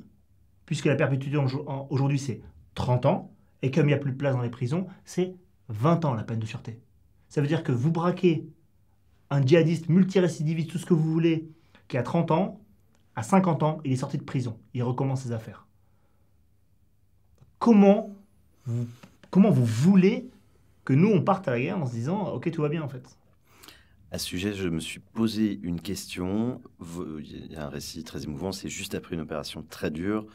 [SPEAKER 2] puisque la perpétuité aujourd'hui c'est 30 ans, et comme il n'y a plus de place dans les prisons, c'est 20 ans la peine de sûreté. Ça veut dire que vous braquez un djihadiste multirécidiviste, tout ce que vous voulez, qui a 30 ans, à 50 ans, il est sorti de prison, il recommence ses affaires. Comment vous, comment vous voulez que nous, on parte à la guerre en se disant, OK, tout va bien en fait
[SPEAKER 1] à ce sujet, je me suis posé une question. Il y a un récit très émouvant, c'est juste après une opération très dure.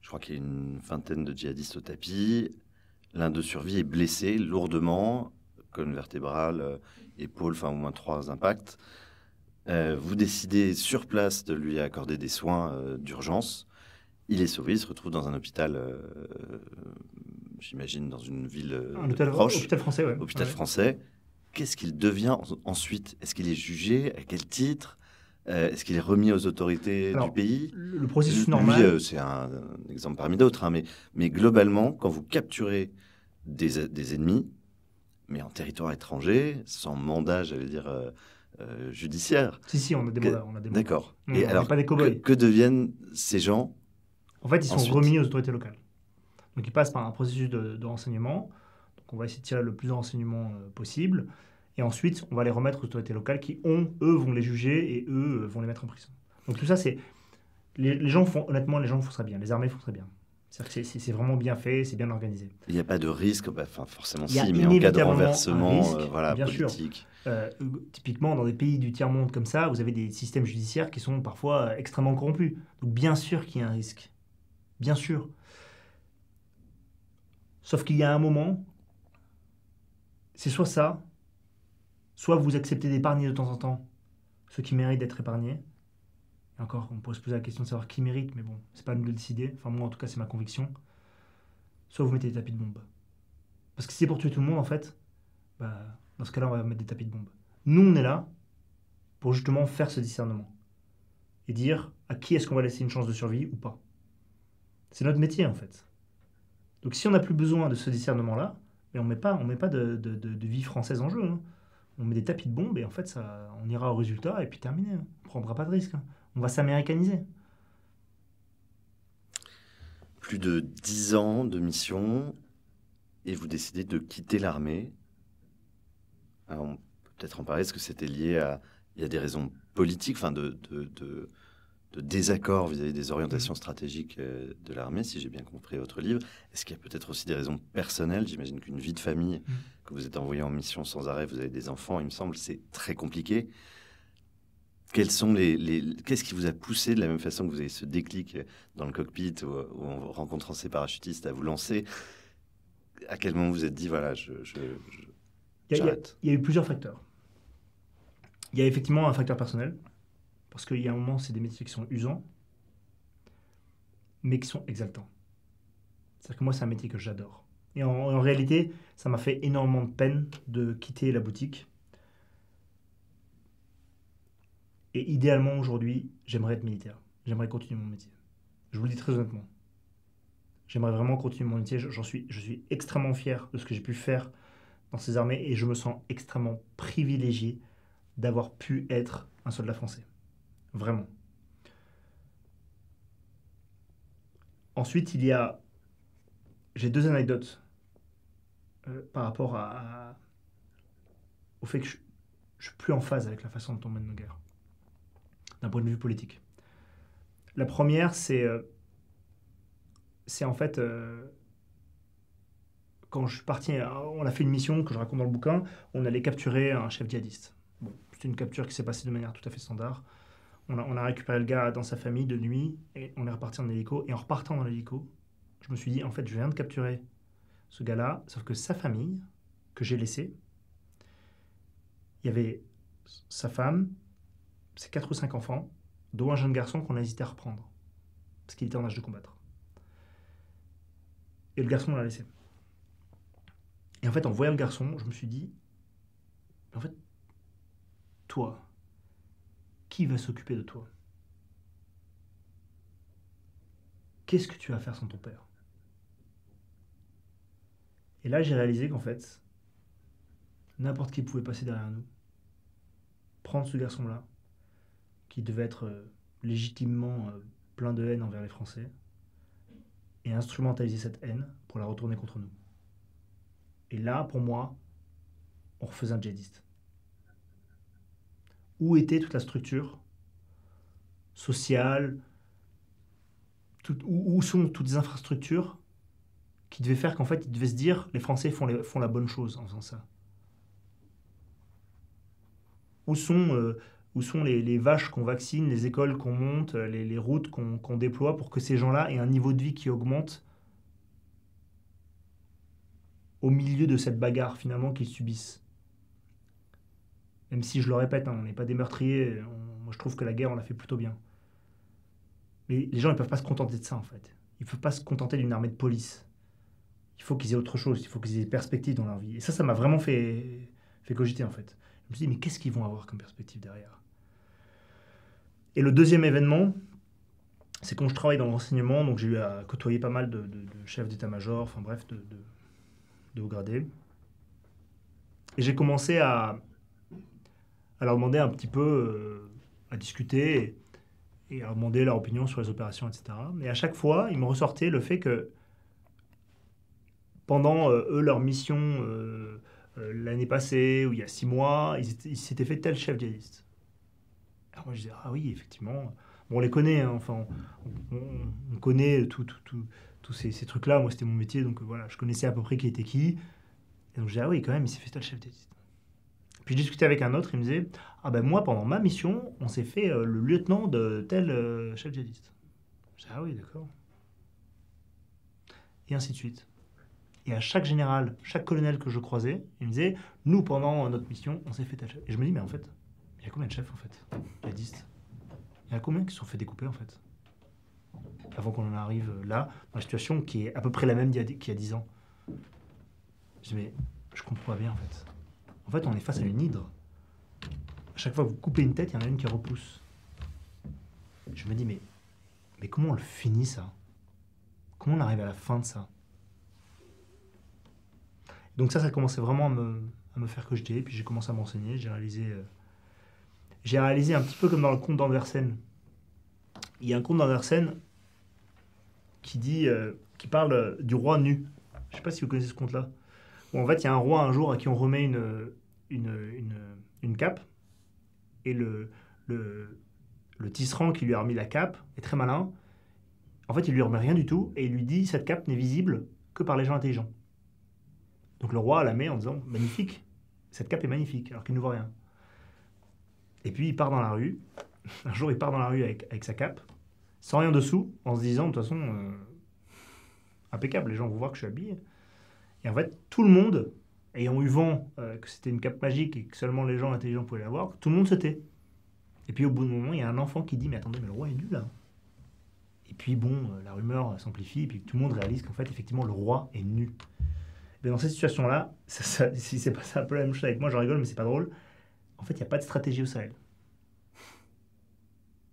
[SPEAKER 1] Je crois qu'il y a une vingtaine de djihadistes au tapis. L'un d'eux survit est blessé lourdement colonne vertébrale, euh, épaule, enfin au moins trois impacts. Euh, vous décidez sur place de lui accorder des soins euh, d'urgence. Il est sauvé, il se retrouve dans un hôpital, j'imagine, dans une ville un hôpital, proche. Hôpital français, Hôpital français. Qu'est-ce qu'il devient ensuite Est-ce qu'il est jugé À quel titre Est-ce qu'il est remis aux autorités du pays Le processus normal. c'est un, exemple parmi d'autres, hein, mais, mais globalement, quand vous capturez des, des ennemis, mais en territoire étranger, sans mandat, j'allais dire, euh, euh, judiciaire. Si, si, on a des mandats. D'accord. Mmh, et alors, pas des que, que, deviennent ces gens En fait, ils sont remis aux
[SPEAKER 2] autorités locales. Donc, ils passent par un processus de, renseignement. Donc, on va essayer de tirer le plus de renseignements euh, possible. Et ensuite, on va les remettre aux autorités locales qui, ont, eux, vont les juger et eux vont les mettre en prison. Donc, tout ça, c'est. Les, gens font, honnêtement, les gens font très bien. Les armées font très bien cest à c'est vraiment bien fait, c'est bien organisé.
[SPEAKER 1] Il n'y a pas de risque, bah, forcément si, mais en cas de renversement euh, voilà, politique.
[SPEAKER 2] Euh, typiquement, dans des pays du tiers-monde comme ça, vous avez des systèmes judiciaires qui sont parfois euh, extrêmement corrompus. Donc bien sûr qu'il y a un risque. Bien sûr. Sauf qu'il y a un moment, c'est soit ça, soit vous acceptez d'épargner de temps en temps ce qui mérite d'être épargné, et encore, on pourrait se poser la question de savoir qui mérite, mais bon, c'est pas à nous de décider. Enfin, moi, en tout cas, c'est ma conviction. Soit vous mettez des tapis de bombe. Parce que si c'est pour tuer tout le monde, en fait, bah, dans ce cas-là, on va mettre des tapis de bombe. Nous, on est là pour justement faire ce discernement. Et dire à qui est-ce qu'on va laisser une chance de survie ou pas. C'est notre métier, en fait. Donc si on n'a plus besoin de ce discernement-là, on ne met pas, on met pas de, vie française en jeu. Hein. On met des tapis de bombe et en fait, on ira au résultat et puis terminé. Hein. On ne prendra pas de risque. Hein. On va s'américaniser.
[SPEAKER 1] Plus de dix ans de mission et vous décidez de quitter l'armée. peut être en parler. Est-ce que c'était lié à. Il y a des raisons politiques, enfin, de, de désaccord vis-à-vis des orientations mm. stratégiques euh, de l'armée, si j'ai bien compris votre livre. Est-ce qu'il y a peut-être aussi des raisons personnelles J'imagine qu'une vie de famille, mm. que vous êtes envoyé en mission sans arrêt, vous avez des enfants, il me semble, c'est très compliqué. Quels sont les, qu'est-ce qui vous a poussé de la même façon que vous avez ce déclic dans le cockpit ou, en rencontrant ces parachutistes à vous lancer À quel moment vous êtes dit voilà, je,
[SPEAKER 2] il, y a, eu plusieurs facteurs. Il y a effectivement un facteur personnel parce qu'il y a un moment c'est des métiers qui sont usants, mais qui sont exaltants. C'est-à-dire que moi c'est un métier que j'adore. Et en réalité, ça m'a fait énormément de peine de quitter la boutique Et idéalement, aujourd'hui, j'aimerais être militaire. J'aimerais continuer mon métier. Je vous le dis très honnêtement. J'aimerais vraiment continuer mon métier. J'en suis, je suis extrêmement fier de ce que j'ai pu faire dans ces armées et je me sens extrêmement privilégié d'avoir pu être un soldat français. Vraiment. Ensuite, il y a. J'ai deux anecdotes euh, par rapport à, au fait que je, ne suis plus en phase avec la façon dont on mène nos guerres point de vue politique. La première, c'est euh, c'est en fait euh, quand je suis parti, euh, on a fait une mission que je raconte dans le bouquin, on allait capturer un chef djihadiste. c'est une capture qui s'est passée de manière tout à fait standard. On a, on a, récupéré le gars dans sa famille de nuit et on est reparti en hélico. Et en repartant dans l'hélico, je me suis dit, en fait, je viens de capturer ce gars-là, sauf que sa famille, que j'ai laissée, il y avait sa femme, c'est quatre ou cinq enfants, dont un jeune garçon qu'on a hésité à reprendre, parce qu'il était en âge de combattre. Et le garçon l'a laissé. Et en fait, en voyant le garçon, je me suis dit, en fait, toi, qui va s'occuper de toi Qu'est-ce que tu vas faire sans ton père Et là, j'ai réalisé qu'en fait, n'importe qui pouvait passer derrière nous, prendre ce garçon-là, qui devait être euh, légitimement euh, plein de haine envers les Français, et instrumentaliser cette haine pour la retourner contre nous. Et là, pour moi, on refaisait un djihadiste. Où était toute la structure sociale où, sont toutes les infrastructures qui devaient faire qu'en fait, ils devaient se dire les Français font, la bonne chose en faisant ça Où sont euh, où sont les, vaches qu'on vaccine, les écoles qu'on monte, euh, les, routes qu'on déploie pour que ces gens-là aient un niveau de vie qui augmente au milieu de cette bagarre finalement qu'ils subissent. Même si je le répète, hein, on n'est pas des meurtriers, moi je trouve que la guerre on la fait plutôt bien. Mais les gens ils peuvent pas se contenter de ça en fait. Ils ne peuvent pas se contenter d'une armée de police. Il faut qu'ils aient autre chose, il faut qu'ils aient des perspectives dans leur vie. Et ça, ça m'a vraiment fait, fait cogiter en fait. Je me suis dit, mais qu'est-ce qu'ils vont avoir comme perspective derrière et le deuxième événement, c'est quand je travaille dans l'enseignement, donc j'ai eu à côtoyer pas mal de, chefs d'état-major, enfin bref, de, haut gradés. Et j'ai commencé à, leur demander un petit peu, euh, à discuter et, et, à demander leur opinion sur les opérations, etc. Et à chaque fois, ils me ressortaient le fait que pendant euh, eux leur mission euh, l'année passée ou il y a six mois, ils s'étaient fait tel chef major ah, moi, je disais, ah oui, effectivement. on les connaît, hein, enfin, on, connaît tous tout, ces, trucs-là. Moi, c'était mon métier, donc voilà, je connaissais à peu près qui était qui. Et donc, je disais, ah oui, quand même, il s'est fait tel chef d'état Puis je discutais avec un autre, il me disait Ah ben moi, pendant ma mission, on s'est fait euh, le lieutenant de tel euh, chef djihadiste. Je disais, Ah oui, d'accord. Et ainsi de suite. Et à chaque général, chaque colonel que je croisais, il me disait Nous, pendant notre mission, on s'est fait tel chef. Et je me dis Mais en fait, il y a combien de chefs en fait Il y a Il y a combien qui se sont fait découper en fait Avant qu'on en arrive euh, là, dans la situation qui est à peu près la même qu'il y a 10 ans. Je dis, mais je comprends pas bien en fait. En fait, on est face à une hydre. À chaque fois que vous coupez une tête, il y en a une qui repousse. Je me dis, mais, mais comment on le finit ça Comment on arrive à la fin de ça Donc ça, ça commençait vraiment à me, à me faire cogiter, puis j'ai commencé à m'enseigner, j'ai réalisé... Euh, j'ai réalisé un petit peu comme dans le conte d'Andersen. Il y a un conte d'Andersen qui dit, euh, qui parle euh, du roi nu. Je ne sais pas si vous connaissez ce conte-là. en fait, il y a un roi un jour à qui on remet une, une, une, cape. Et le, le, le, tisserand qui lui a remis la cape est très malin. En fait, il lui remet rien du tout et il lui dit Cette cape n'est visible que par les gens intelligents. Donc le roi la met en disant Magnifique, cette cape est magnifique, alors qu'il ne voit rien. Et puis il part dans la rue. Un jour, il part dans la rue avec, avec sa cape, sans rien dessous, en se disant, de toute façon, euh, impeccable, les gens vont voir que je suis habillé. Et en fait, tout le monde, ayant eu vent euh, que c'était une cape magique et que seulement les gens intelligents pouvaient l'avoir, tout le monde se tait. Et puis au bout d'un moment, il y a un enfant qui dit, mais attendez, mais le roi est nu là. Et puis bon, euh, la rumeur s'amplifie, et puis tout le monde réalise qu'en fait, effectivement, le roi est nu. Mais dans cette situation-là, <laughs> si c'est pas ça, un peu la même chose avec moi, je rigole, mais c'est pas drôle en fait, il n'y a pas de stratégie au Sahel.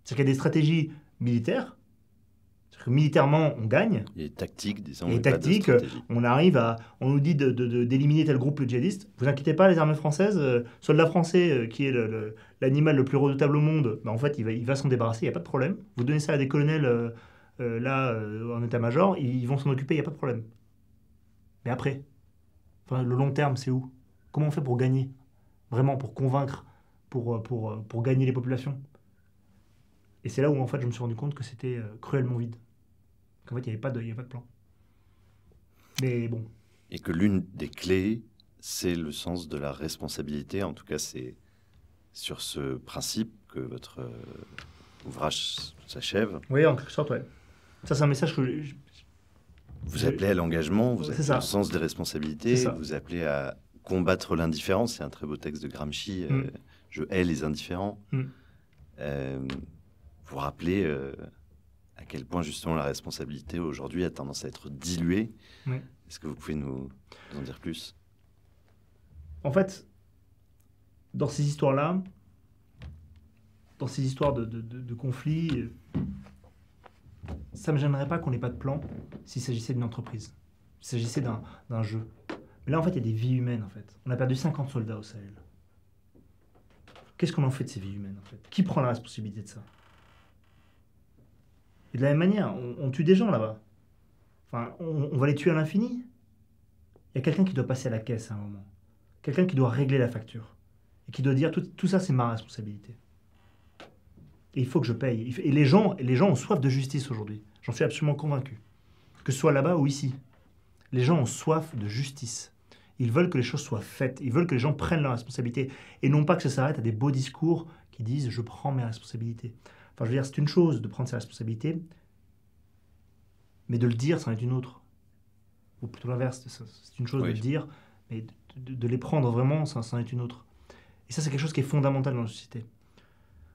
[SPEAKER 2] C'est-à-dire qu'il y a des stratégies militaires. Que militairement, on gagne.
[SPEAKER 1] Il y a des tactiques, des tactiques.
[SPEAKER 2] On arrive à. On nous dit d'éliminer de, de, tel groupe djihadiste. Vous inquiétez pas, les armées françaises, euh, soldat français euh, qui est l'animal le, plus redoutable au monde, bah, en fait, il va, il va s'en débarrasser, il n'y a pas de problème. Vous donnez ça à des colonels euh, euh, là, en état-major, ils vont s'en occuper, il n'y a pas de problème. Mais après, enfin, le long terme, c'est où Comment on fait pour gagner vraiment pour convaincre, pour, euh, pour, euh, pour gagner les populations. Et c'est là où en fait je me suis rendu compte que c'était euh, cruellement vide. Qu'en fait il n'y avait, pas de, avait pas de plan. Mais bon.
[SPEAKER 1] Et que l'une des clés, c'est le sens de la responsabilité. En tout cas, c'est sur ce principe que votre ouvrage s'achève. Oui, en
[SPEAKER 2] quelque sorte, oui. Ça, c'est un message que
[SPEAKER 1] vous appelez à l'engagement, vous appelez au sens des responsabilités, vous appelez à, combattre l'indifférence. C'est un très beau texte de Gramsci. Euh, mm. je hais les indifférents. Mm. Euh, vous rappelez euh, à quel point justement la responsabilité aujourd'hui a tendance à être diluée. Est-ce que vous pouvez nous, en dire plus
[SPEAKER 2] En fait, dans ces histoires-là, dans ces histoires de, de conflits, ça ne me gênerait pas qu'on n'ait pas de plan s'il s'agissait d'une entreprise, s'il s'agissait d'un jeu, mais Là, en fait, il y a des vies humaines, en fait. On a perdu 50 soldats au Sahel. Qu'est-ce qu'on en fait de ces vies humaines, en fait Qui prend la responsabilité de ça Et de la même manière, on, tue des gens là-bas. Enfin, on, va les tuer à l'infini. Il y a quelqu'un qui doit passer à la caisse à un moment. Quelqu'un qui doit régler la facture. Et qui doit dire, tout, ça, c'est ma responsabilité. Et il faut que je paye. Et les gens, les gens ont soif de justice aujourd'hui. J'en suis absolument convaincu. Que ce soit là-bas ou ici. Les gens ont soif de justice. Ils veulent que les choses soient faites. Ils veulent que les gens prennent leurs responsabilités. Et non pas que ça s'arrête à des beaux discours qui disent je prends mes responsabilités. Enfin, je veux dire, c'est une chose de prendre ses responsabilités, mais de le dire, ça en est une autre. Ou plutôt l'inverse, c'est une chose de le dire, mais de, les prendre vraiment, ça en est une autre. Et ça, c'est quelque chose qui est fondamental dans la société.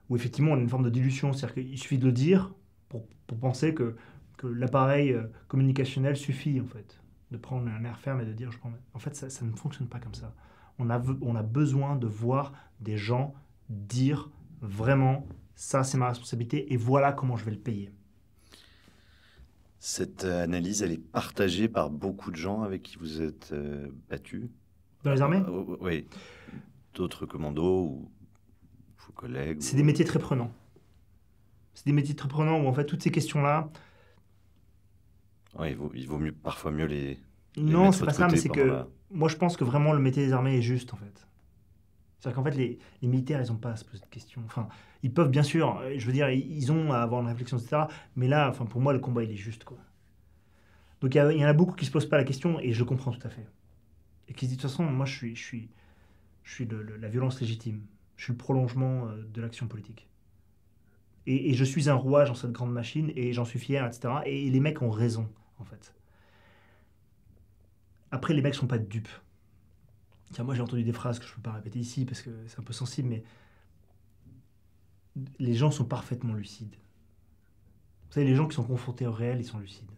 [SPEAKER 2] Où effectivement, on a une forme de dilution. C'est-à-dire qu'il suffit de le dire pour, pour penser que, que l'appareil euh, communicationnel suffit, en fait de prendre un air ferme et de dire je En fait, ça, ça ne fonctionne pas comme ça. On a, on a besoin de voir des gens dire vraiment ça, c'est ma responsabilité et voilà comment je vais le payer.
[SPEAKER 1] Cette euh, analyse, elle est partagée par beaucoup de gens avec qui vous êtes euh, battus. Dans les armées euh, Oui. D'autres commandos ou vos collègues C'est des métiers très prenants.
[SPEAKER 2] C'est des métiers très prenants où en fait toutes ces questions-là,
[SPEAKER 1] il, vaut, mieux, parfois mieux les. non, c'est pas ça, mais c'est que
[SPEAKER 2] moi je pense que vraiment le métier des armées est juste en fait. C'est-à-dire qu'en fait, les, militaires, ils n'ont pas à se poser de questions. Enfin, ils peuvent, bien sûr, euh, je veux dire, ils ont à avoir une réflexion, etc. Mais là, enfin, pour moi, le combat, il est juste. Quoi. Donc, il y, en a beaucoup qui ne se posent pas la question, et je comprends tout à fait. Et qui se disent, de toute façon, moi, je suis, je suis, je suis la violence légitime. Je suis le prolongement euh, de l'action politique. Et, je suis un rouage dans cette grande machine, et j'en suis fier, etc. et les mecs ont raison en fait. Après, les mecs sont pas dupes. moi j'ai entendu des phrases que je ne peux pas répéter ici parce que c'est un peu sensible, mais les gens sont parfaitement lucides. Vous savez, les gens qui sont confrontés au réel, ils sont lucides.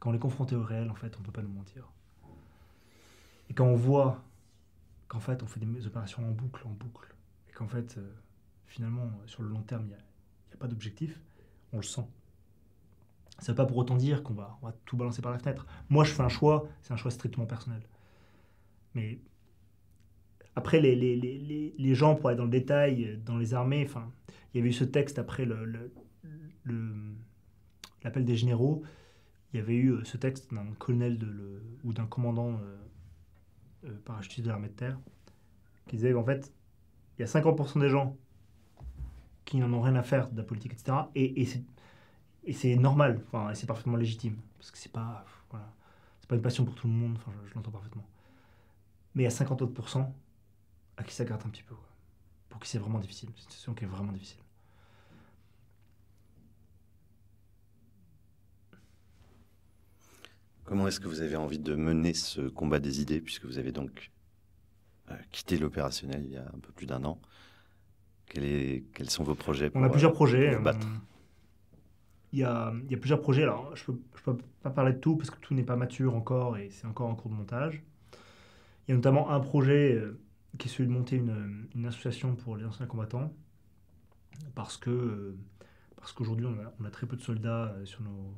[SPEAKER 2] Quand on est confronté au réel, en fait, on ne peut pas nous mentir. Et quand on voit qu'en fait, on fait des opérations en boucle, en boucle, et qu'en fait, euh, finalement, sur le long terme, il n'y a, pas d'objectif, on le sent. Ça ne veut pas pour autant dire qu'on va, on va tout balancer par la fenêtre. Moi, je fais un choix, c'est un choix strictement personnel. Mais après, les, les, les, les, gens, pour aller dans le détail, dans les armées, enfin, il y avait eu ce texte après l'appel le, le, l'appel des généraux. Il y avait eu euh, ce texte d'un colonel de, le, ou d'un commandant euh, euh, parachutiste de l'armée de terre qui disait qu'en fait, il y a 50% des gens qui n'en ont rien à faire de la politique, etc. Et, et et c'est normal, enfin, et c'est parfaitement légitime, parce que c'est pas, voilà, c'est pas une passion pour tout le monde, enfin, je, l'entends parfaitement. Mais il y a 50 autres à qui ça gratte un petit peu, pour qui c'est vraiment difficile, une situation qui est vraiment difficile.
[SPEAKER 1] Comment est-ce que vous avez envie de mener ce combat des idées, puisque vous avez donc euh, quitté l'opérationnel il y a un peu plus d'un an est, Quels sont vos projets pour, On a plusieurs euh, projets. battre euh,
[SPEAKER 2] il y, a, plusieurs projets. Alors, je ne peux, pas parler de tout parce que tout n'est pas mature encore et c'est encore en cours de montage. Il y a notamment un projet euh, qui est celui de monter une, association pour les anciens combattants parce que euh, parce qu'aujourd'hui on a, très peu de soldats euh, sur nos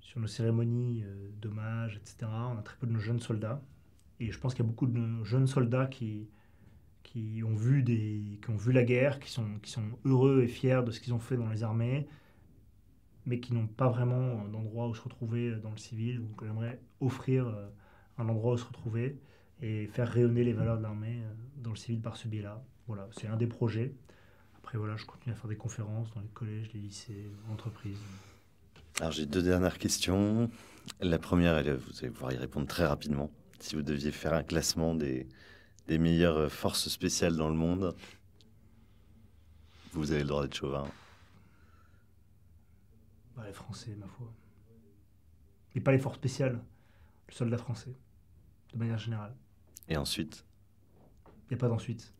[SPEAKER 2] sur nos cérémonies d'hommage, etc. On a très peu de nos jeunes soldats et je pense qu'il y a beaucoup de jeunes soldats qui qui ont vu des qui ont vu la guerre, qui sont qui sont heureux et fiers de ce qu'ils ont fait dans les armées, mais qui n'ont pas vraiment euh, d'endroit où se retrouver euh, dans le civil. Donc j'aimerais offrir euh, un endroit où se retrouver et faire rayonner les valeurs de l'armée dans le civil par ce biais-là. Voilà, c'est un des projets. Après voilà, je continue à faire des conférences dans les collèges, les lycées, entreprises.
[SPEAKER 1] Alors j'ai deux dernières questions. La première, elle, vous allez pouvoir y répondre très rapidement. Si vous deviez faire un classement des, les meilleures forces spéciales dans le monde. Vous avez le droit d'être chauvin.
[SPEAKER 2] les Français, ma foi. Mais pas les forces spéciales. Le soldat français, de manière générale. Et ensuite Il n'y a pas d'ensuite.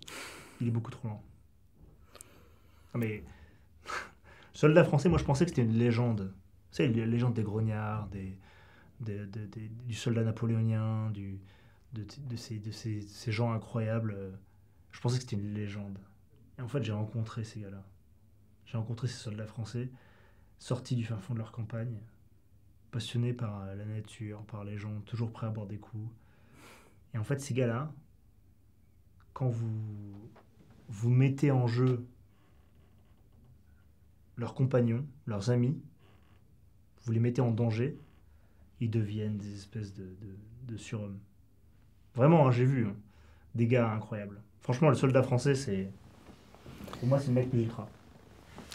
[SPEAKER 1] Il est beaucoup trop lent.
[SPEAKER 2] mais. <laughs> soldat français, moi je pensais que c'était une légende. c'est la légende des grognards, des, du soldat napoléonien, du, de, ces, gens incroyables. Euh, je pensais que c'était une légende. Et en fait, j'ai rencontré ces gars-là. J'ai rencontré ces soldats français, sortis du fin fond de leur campagne, passionnés par euh, la nature, par les gens, toujours prêts à boire des coups. Et en fait, ces gars-là, quand vous, vous mettez en jeu leurs compagnons, leurs amis, vous les mettez en danger, ils deviennent des espèces de, de, de surhommes. Vraiment, hein, j'ai vu hein. des gars incroyables. Franchement, le soldat français, c'est. Pour moi, c'est le mec plus ultra.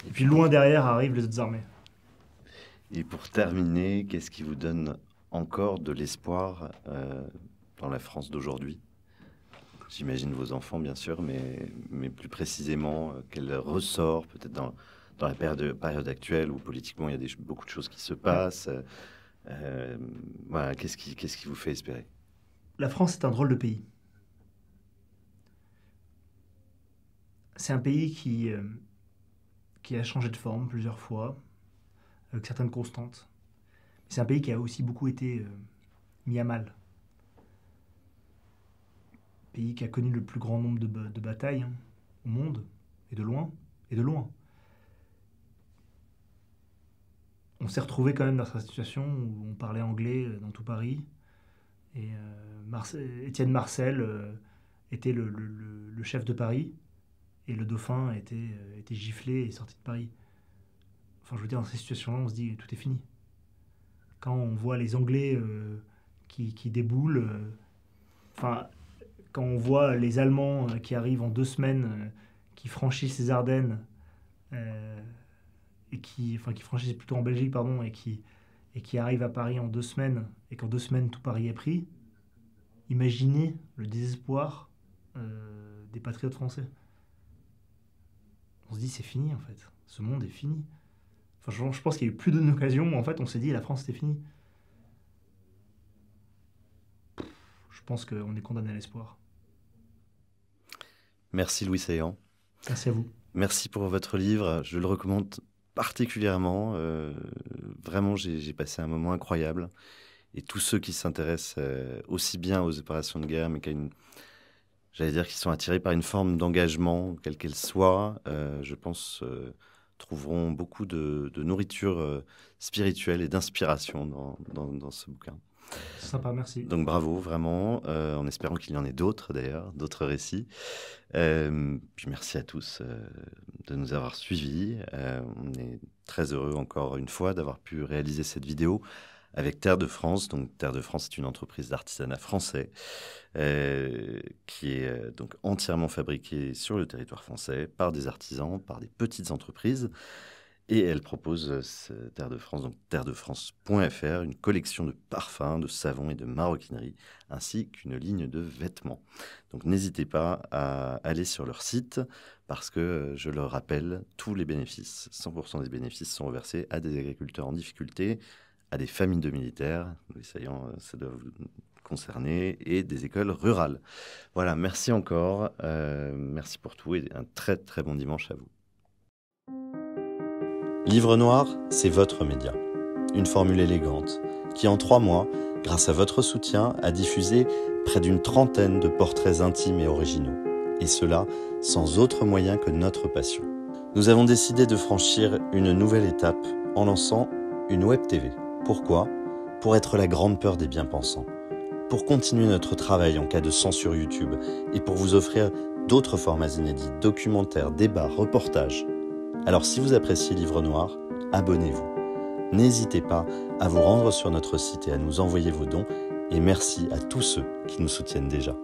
[SPEAKER 2] Et puis loin derrière arrivent les autres armées.
[SPEAKER 1] Et pour terminer, qu'est-ce qui vous donne encore de l'espoir euh, dans la France d'aujourd'hui J'imagine vos enfants, bien sûr, mais, mais plus précisément, euh, quel ressort peut-être dans, la période, actuelle où politiquement il y a beaucoup de choses qui se passent euh, Qu'est-ce qui vous fait espérer
[SPEAKER 2] la France est un drôle de pays. C'est un pays qui, euh, a changé de forme plusieurs fois, avec certaines constantes. C'est un pays qui a aussi beaucoup été euh, mis à mal. Pays qui a connu le plus grand nombre de, batailles hein, au monde, et de loin, et de loin. On s'est retrouvé quand même dans cette situation où on parlait anglais euh, dans tout Paris, et euh, Étienne Marcel euh, était le, chef de Paris et le dauphin euh, était, giflé et sorti de Paris. Enfin, je veux dire, dans ces situations-là, on se dit tout est fini. Quand on voit les Anglais qui, déboulent, enfin, quand on voit les Allemands qui arrivent en deux semaines, qui franchissent les Ardennes, et qui, enfin, franchissent plutôt en Belgique, pardon, et qui, et qui arrivent à Paris en deux semaines, et qu'en deux semaines tout Paris est pris, imaginez le désespoir euh, des patriotes français. On se dit c'est fini en fait, ce monde est fini. Enfin, je, pense qu'il y a eu plus d'une occasion où en fait on s'est dit la France était fini. Je pense qu'on est condamné à l'espoir.
[SPEAKER 1] Merci Louis Saillant. Merci à vous. Merci pour votre livre, je le recommande particulièrement. Euh, vraiment, j'ai passé un moment incroyable et tous ceux qui s'intéressent euh, aussi bien aux opérations de guerre, mais qui j'allais dire, qui sont attirés par une forme d'engagement, quelle qu'elle soit, euh, je pense, euh, trouveront beaucoup de, nourriture spirituelle et d'inspiration dans, dans, ce bouquin.
[SPEAKER 2] Sympa, merci. Donc
[SPEAKER 1] bravo, vraiment, en espérant qu'il y en ait d'autres d'ailleurs, d'autres récits. puis merci à tous de nous avoir suivis. on est très heureux encore une fois d'avoir pu réaliser cette vidéo avec Terre de France. Donc, Terre de France est une entreprise d'artisanat français euh, qui est euh, donc entièrement fabriquée sur le territoire français par des artisans, par des petites entreprises. Et elle propose euh, Terre de France, donc France.fr, une collection de parfums, de savons et de maroquinerie, ainsi qu'une ligne de vêtements. Donc n'hésitez pas à aller sur leur site, parce que, je le rappelle, tous les bénéfices, 100% des bénéfices sont reversés à des agriculteurs en difficulté, à des familles de militaires, nous euh, ça doit vous concerner, et des écoles rurales. Voilà, merci encore, euh, merci pour tout et un très très bon dimanche à vous. Livre Noir, c'est votre média. Une formule élégante qui, en trois mois, grâce à votre soutien, a diffusé près d'une trentaine de portraits intimes et originaux. Et cela sans autre moyen que notre passion. Nous avons décidé de franchir une nouvelle étape en lançant une Web TV. Pourquoi Pour être la grande peur des bien-pensants. Pour continuer notre travail en cas de censure YouTube et pour vous offrir d'autres formats inédits, documentaires, débats, reportages. Alors si vous appréciez Livre Noir, abonnez-vous. N'hésitez pas à vous rendre sur notre site et à nous envoyer vos dons et merci à tous ceux qui nous soutiennent déjà.